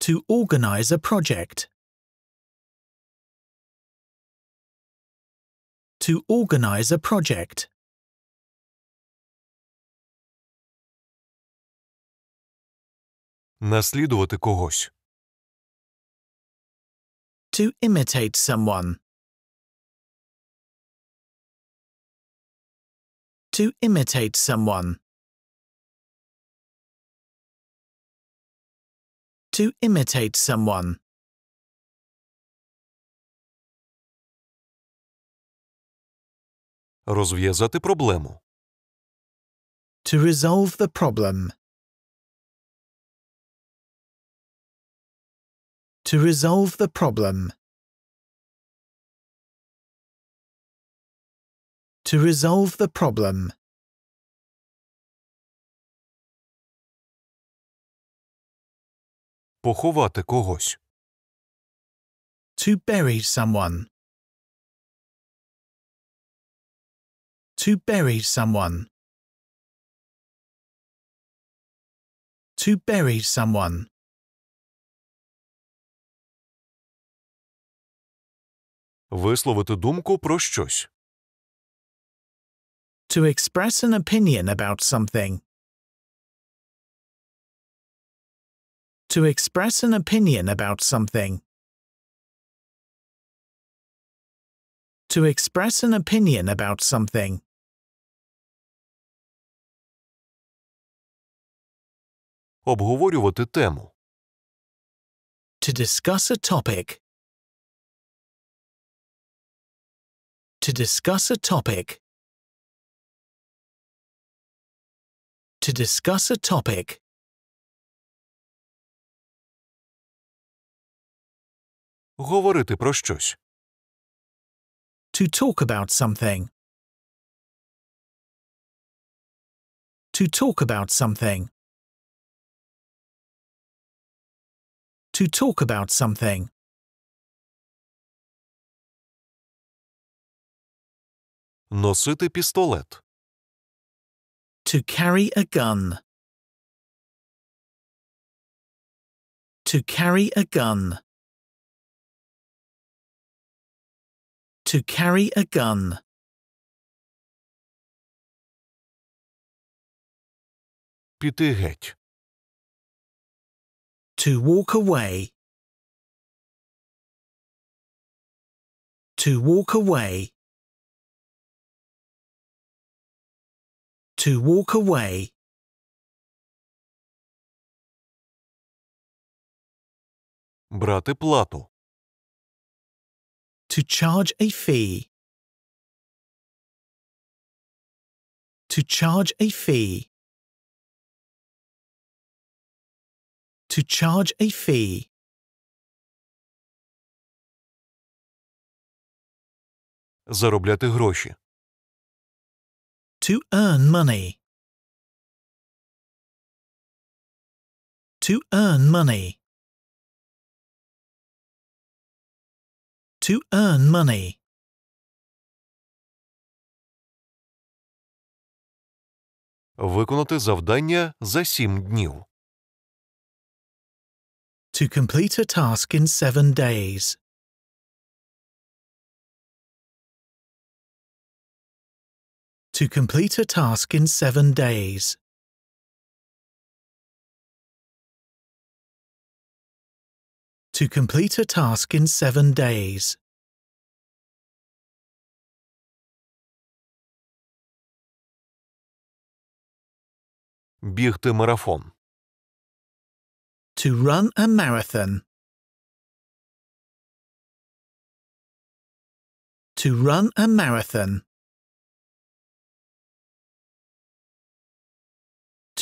To organize a project. To organize a project. Наслідувати когось. To imitate someone. to imitate someone. To imitate someone. Розв'язати проблему. To resolve the problem. To resolve the problem. to resolve the problem. Поховати когось. To bury someone. To bury someone. To bury someone. Висловити думку про щось. To express an opinion about something. To express an opinion about something. To express an opinion about something. Обговорювати тему. To discuss a topic. To discuss a topic. to discuss a topic. Говорити про щось. To talk about something. To talk about something. To talk about something. Носити пістолет. To carry a gun. To carry a gun. To carry a gun. Піти геть. To walk away. To walk away. To walk away. Брати плату. To charge a fee. To charge a fee. To charge a fee. Заробляти гроші. To earn money. To earn money. To earn money. Виконати завдання за 7 днів. To complete a task in 7 days. to complete a task in seven days. To complete a task in seven days. Бігти марафон. To run a marathon. To run a marathon.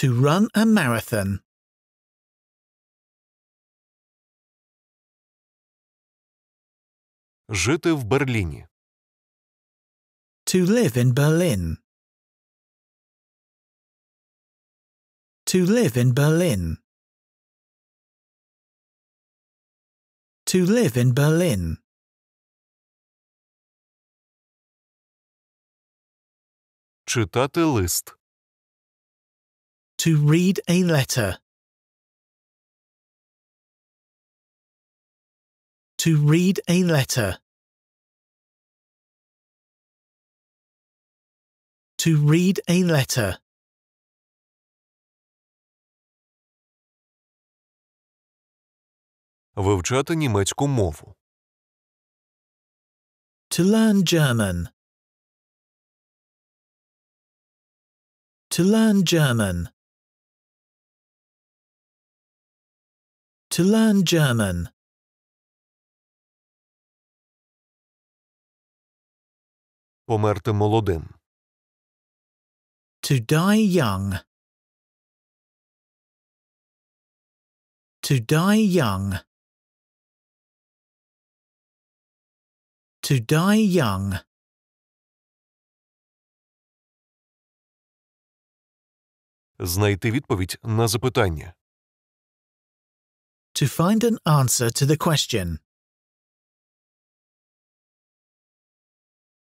To run a marathon. Жити в Берліні. To live in Berlin. To live in Berlin. To live in Berlin. Читати лист to read a letter. To read a letter. To read a letter. Вивчати німецьку мову. To learn German. To learn German. to learn German. Померти молодим. To die young. To die young. To die young. Знайти відповідь на запитання. to find an answer to the question.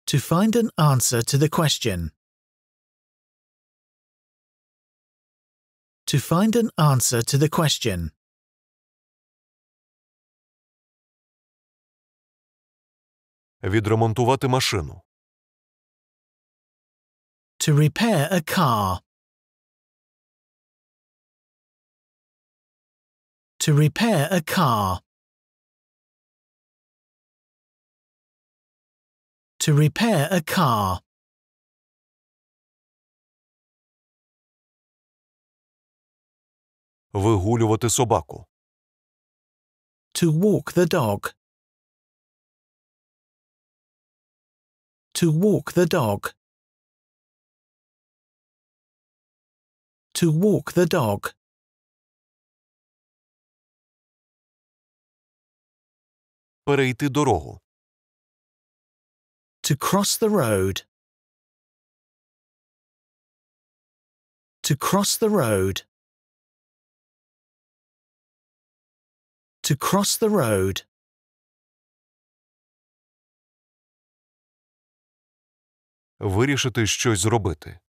To find an answer to the question. To find an answer to the question. Відремонтувати машину. To repair a car. to repair a car. To repair a car. Вигулювати собаку. To walk the dog. To walk the dog. To walk the dog. перейти дорогу. To cross the road. To cross the road. To cross the road. Вирішити щось зробити.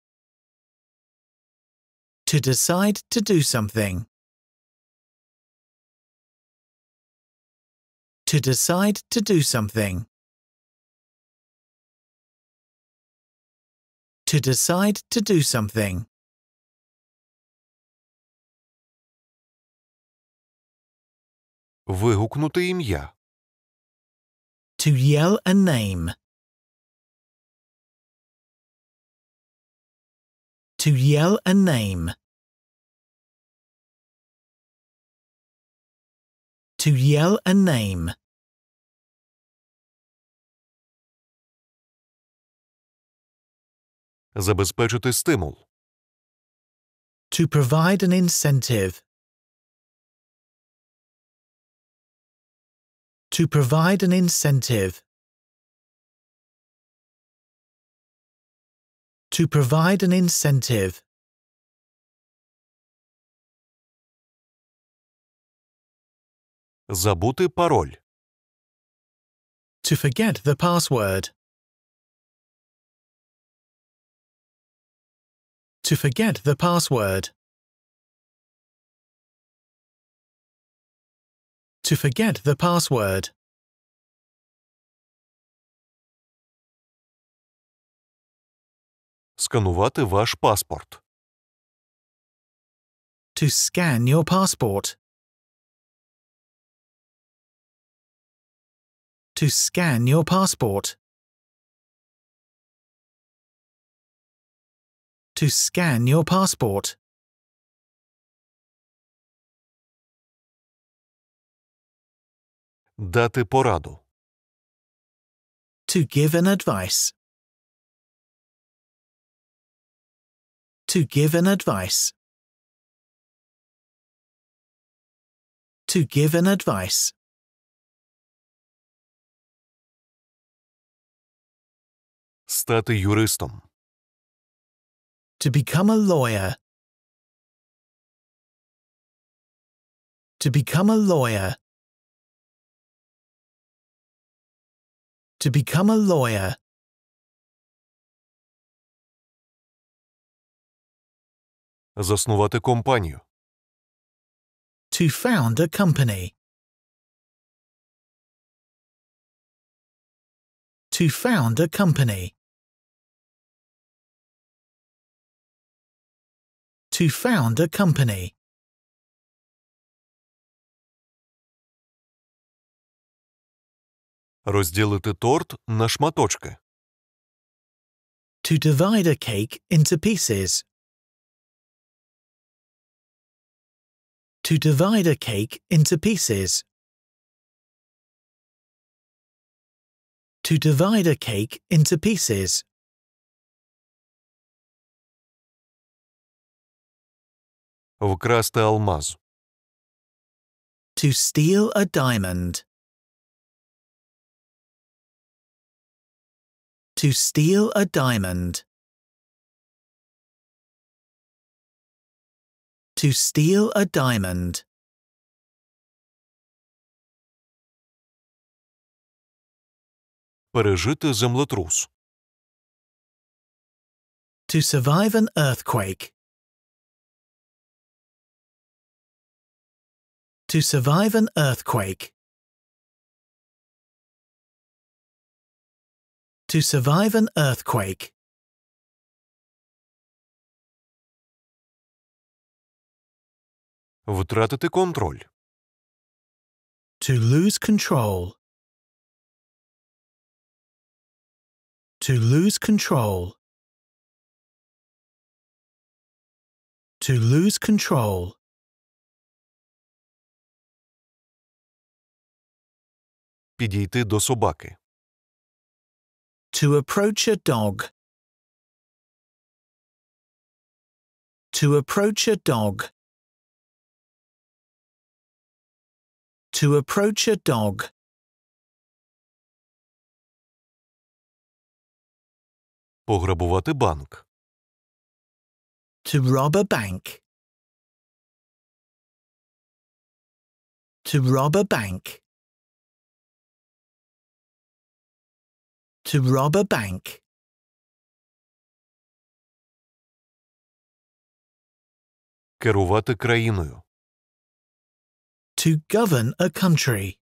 To decide to do something. To decide to do something. To decide to do something. Вигукнути ім'я. To yell a name. To yell a name. To yell a name. Забезпечити стимул. To provide an incentive. To provide an incentive. To provide an incentive. Забути пароль. To forget the password. To forget the password. To forget the password. Сканувати ваш паспорт. To scan your passport. to scan your passport. To scan your passport. Дати пораду. To give an advice. To give an advice. To give an advice. Стати юристом. To become a lawyer. To become a lawyer. To become a lawyer. Заснувати компанію. To found a company. To found a company. to found a company. Розділити торт на шматочки. To divide a cake into pieces. To divide a cake into pieces. To divide a cake into pieces. Вкрасти алмаз. To steal a diamond. To steal a diamond. To steal a diamond. Пережити землетрус. To survive an earthquake. To survive an earthquake. To survive an earthquake. Втратити контроль. To lose control. To lose control. To lose control. Підійти до собаки. To approach a dog. To approach a dog. To approach a dog. Пограбувати банк. To rob a bank. To rob a bank. to rob a bank. Керувати країною. To govern a country.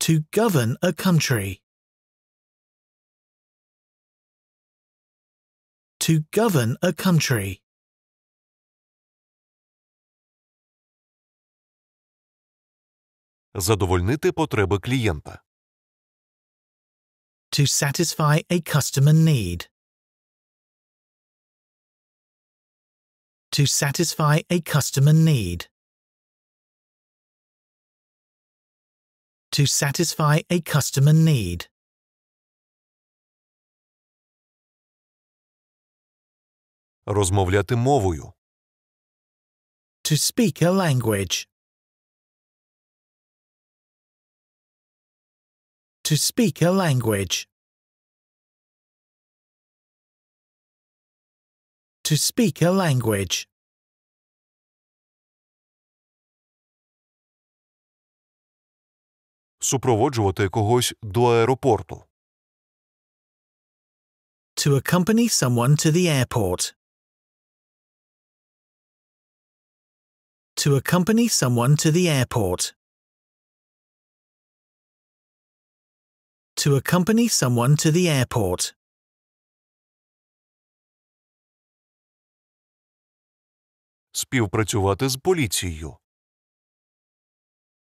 To govern a country. To govern a country. задовольнити потреби клієнта. To satisfy a customer need. To satisfy a customer need. To satisfy a customer need. Розмовляти мовою. To speak a language. to speak a language. To speak a language. Супроводжувати когось до аеропорту. To accompany someone to the airport. To accompany someone to the airport. to accompany someone to the airport. Співпрацювати з поліцією.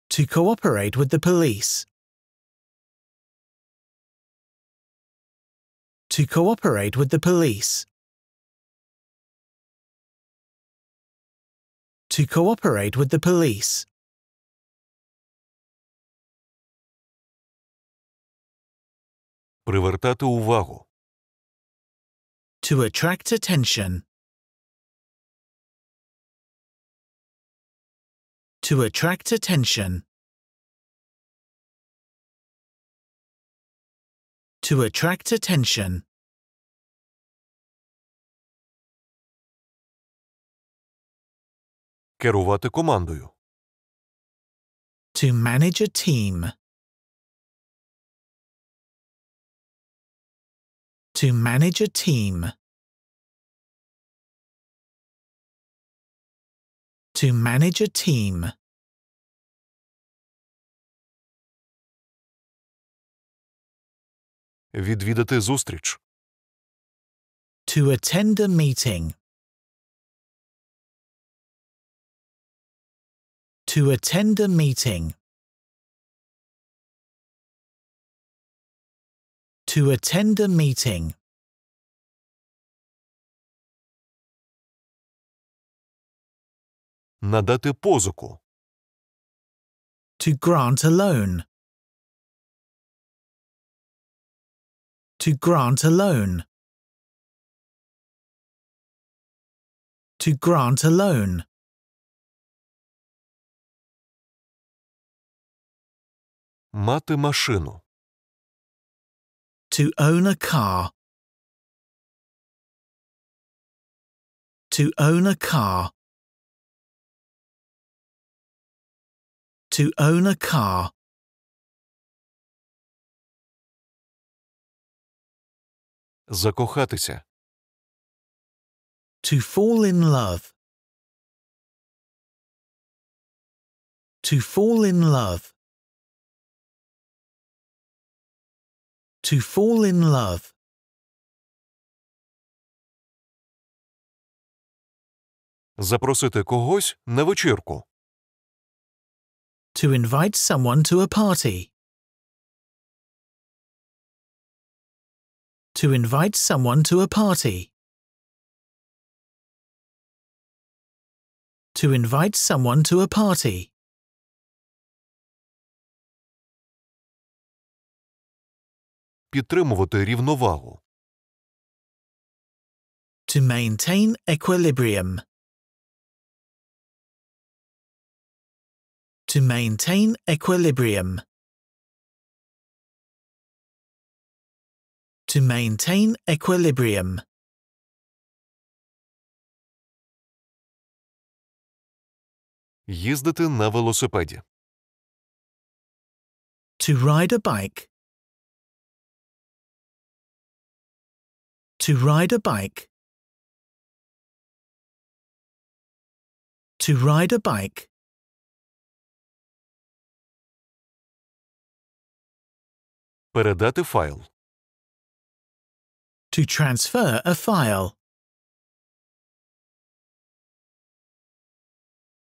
To cooperate with the police. To cooperate with the police. To cooperate with the police. Привертати увагу. To attract attention. To attract attention. To attract attention. Керувати командою. To manage a team. To manage a team. To manage a team. Відвідати зустріч. To attend a meeting. To attend a meeting. To attend a meeting. Надати позику. To grant a loan. To grant a loan. To grant a loan. Мати машину. To own a car. To own a car. To own a car. Закохатися. To fall in love. To fall in love. To fall in love. Запросити когось на вечірку. To invite someone to a party. To invite someone to a party. To invite someone to a party. підтримувати рівновагу. To maintain equilibrium. To maintain equilibrium. To maintain equilibrium. Їздити на велосипеді. To ride a bike. To ride a bike. To ride a bike. Передати файл. To transfer a file.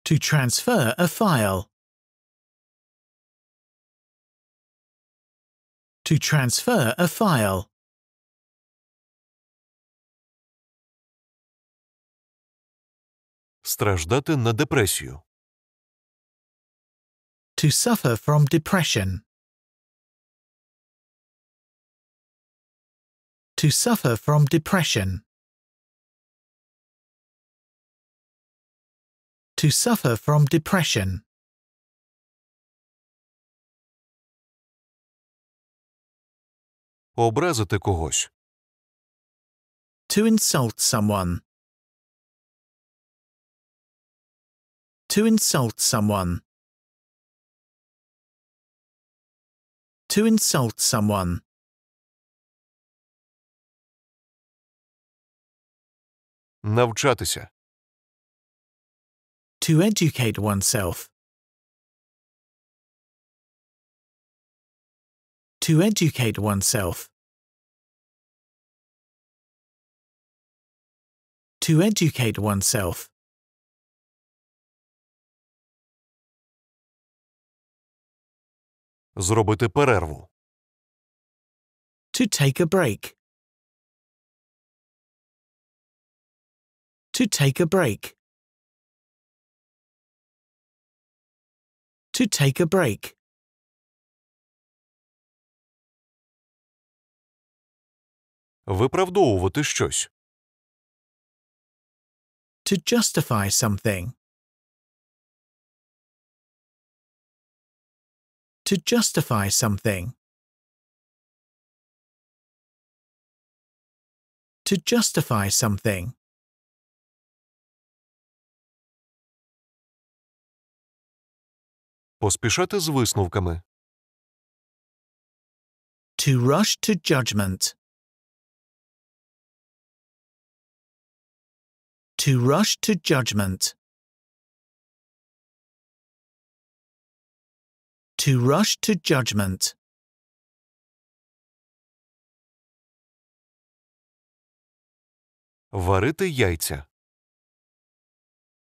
To transfer a file. To transfer a file. страждати на депресію. To suffer from depression. To suffer from depression. To suffer from depression. Образити когось. To insult someone. To insult someone. To insult someone. Навчатися. To educate oneself. To educate oneself. To educate oneself. Зробити перерву. To take a break. To take a break. To take a break. Виправдовувати щось. To justify something. to justify something. To justify something. Поспішати з висновками. To rush to judgment. To rush to judgment. To rush to judgment. Варити яйця.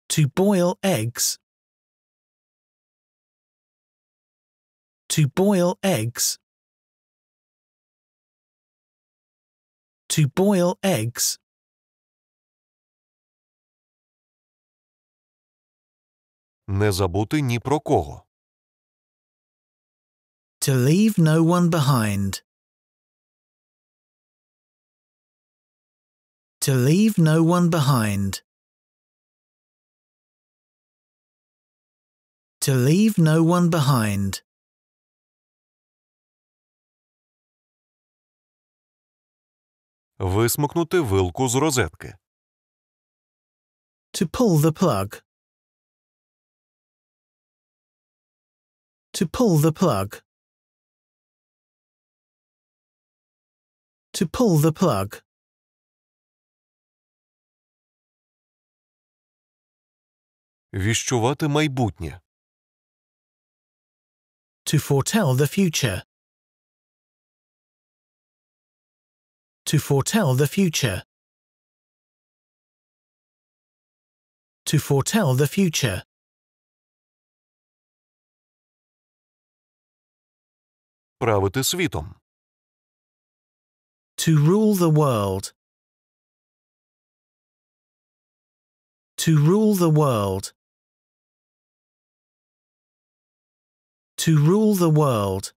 To boil eggs. To boil eggs. To boil eggs. Не забути ні про кого. to leave no one behind. To leave no one behind. To leave no one behind. Висмокнути вилку з розетки. To pull the plug. To pull the plug. to pull the plug. Віщувати майбутнє. To foretell the future. To foretell the future. To foretell the future. Правити світом. To rule the world. To rule the world. To rule the world.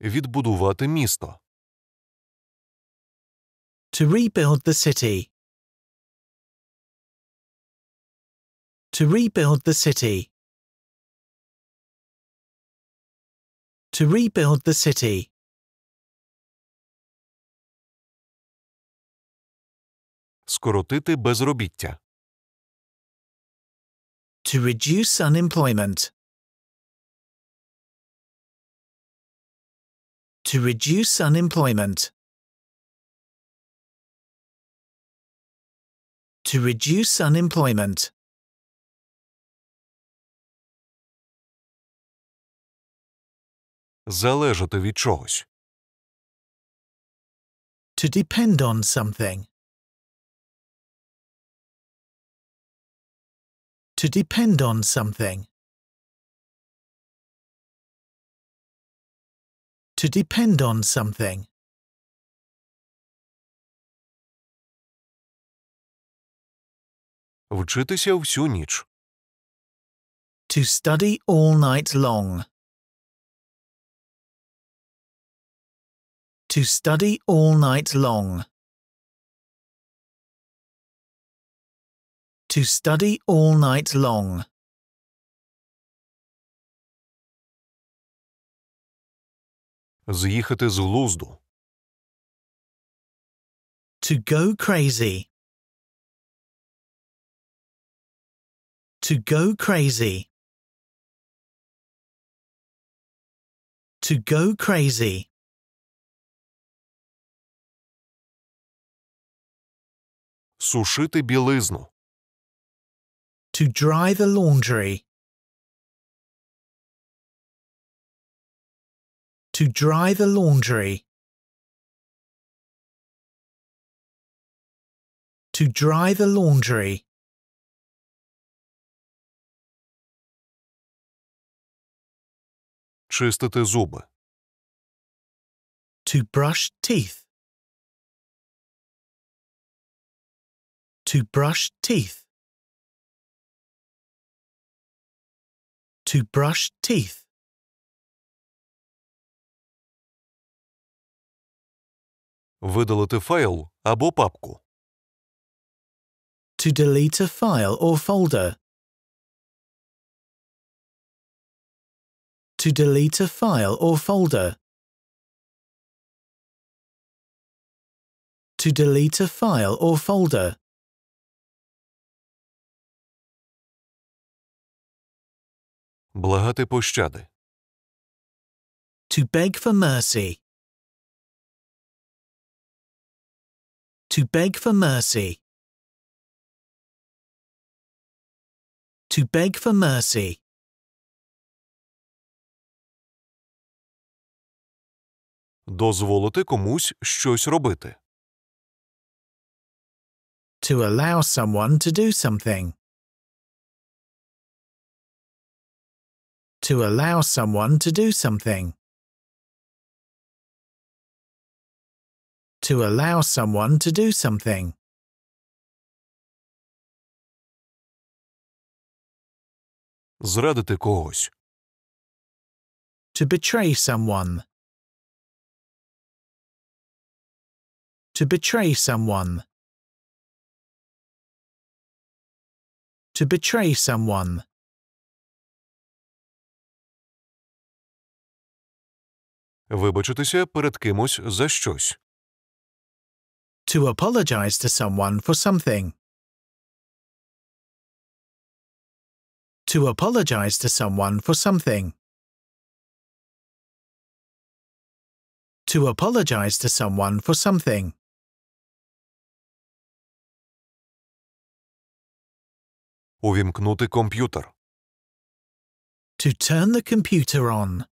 Відбудувати місто. To rebuild the city. To rebuild the city. to rebuild the city. Скоротити безробіття. To reduce unemployment. To reduce unemployment. To reduce unemployment. залежати від чогось. To depend on something. To depend on something. To depend on something. Вчитися всю ніч. To study all night long. To study all night long. To study all night long. З'їхати з глузду. To go crazy. To go crazy. To go crazy. Сушити білизну. To dry the laundry. To dry the laundry. To dry the laundry. Чистити зуби. To brush teeth. To brush teeth. To brush teeth. Видалити файл або папку. To delete a file or folder. To delete a file or folder. To delete a file or folder. Благати пощади. To beg for mercy. To beg for mercy. To beg for mercy. Дозволити комусь щось робити. To allow someone to do something. to allow someone to do something. To allow someone to do something. Зрадити когось. To betray someone. To betray someone. To betray someone. Вибачитися перед кимось за щось. To apologize to someone for something. To apologize to someone for something. To apologize to someone for something. Увімкнути комп'ютер. To turn the computer on.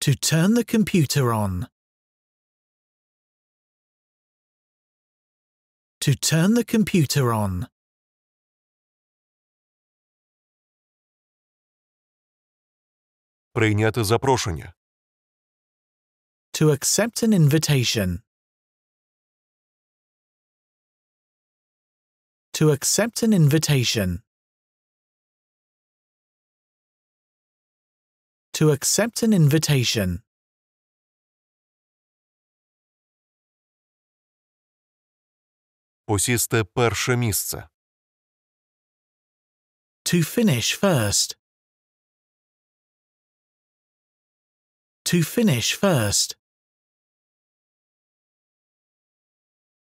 to turn the computer on. To turn the computer on. Прийняти запрошення. To accept an invitation. To accept an invitation. to accept an invitation. Посісти перше місце. To finish first. To finish first.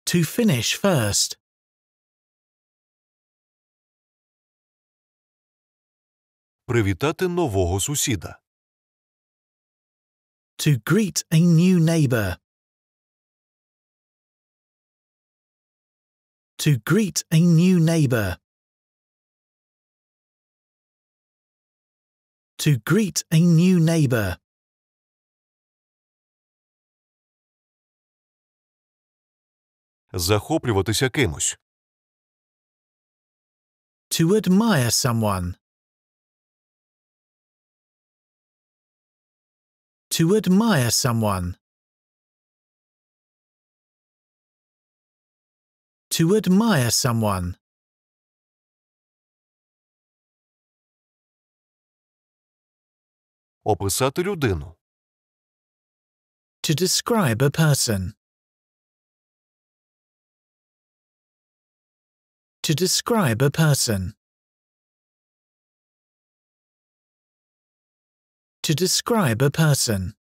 To finish first. Привітати нового сусіда. To greet a new neighbour. To greet a new neighbour. To greet a new neighbour. Захоплюватися кимось. To admire someone. To admire someone. To admire someone. Описати людину. To describe a person. To describe a person. to describe a person.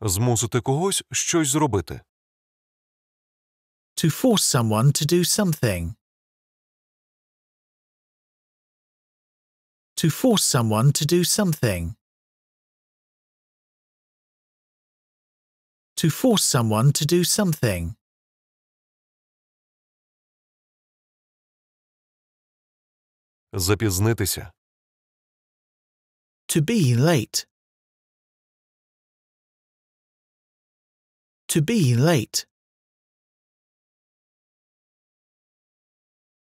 Змусити когось щось зробити. To force someone to do something. To force someone to do something. To force someone to do something. Запізнитися. To be late. To be late.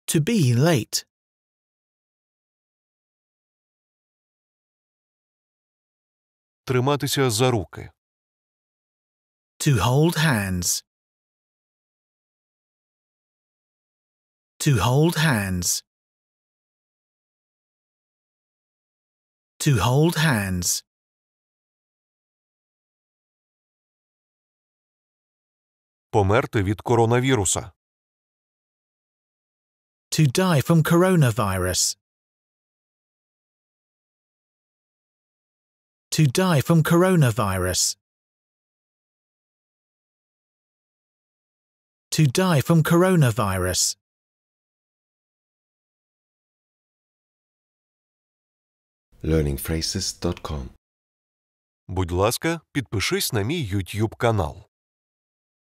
To be late. Триматися за руки. To hold hands. To hold hands. To hold hands. Померти від коронавіруса. To die from coronavirus. To die from coronavirus. To die from coronavirus. learningphrases.com Будь ласка, підпишись на мій YouTube канал.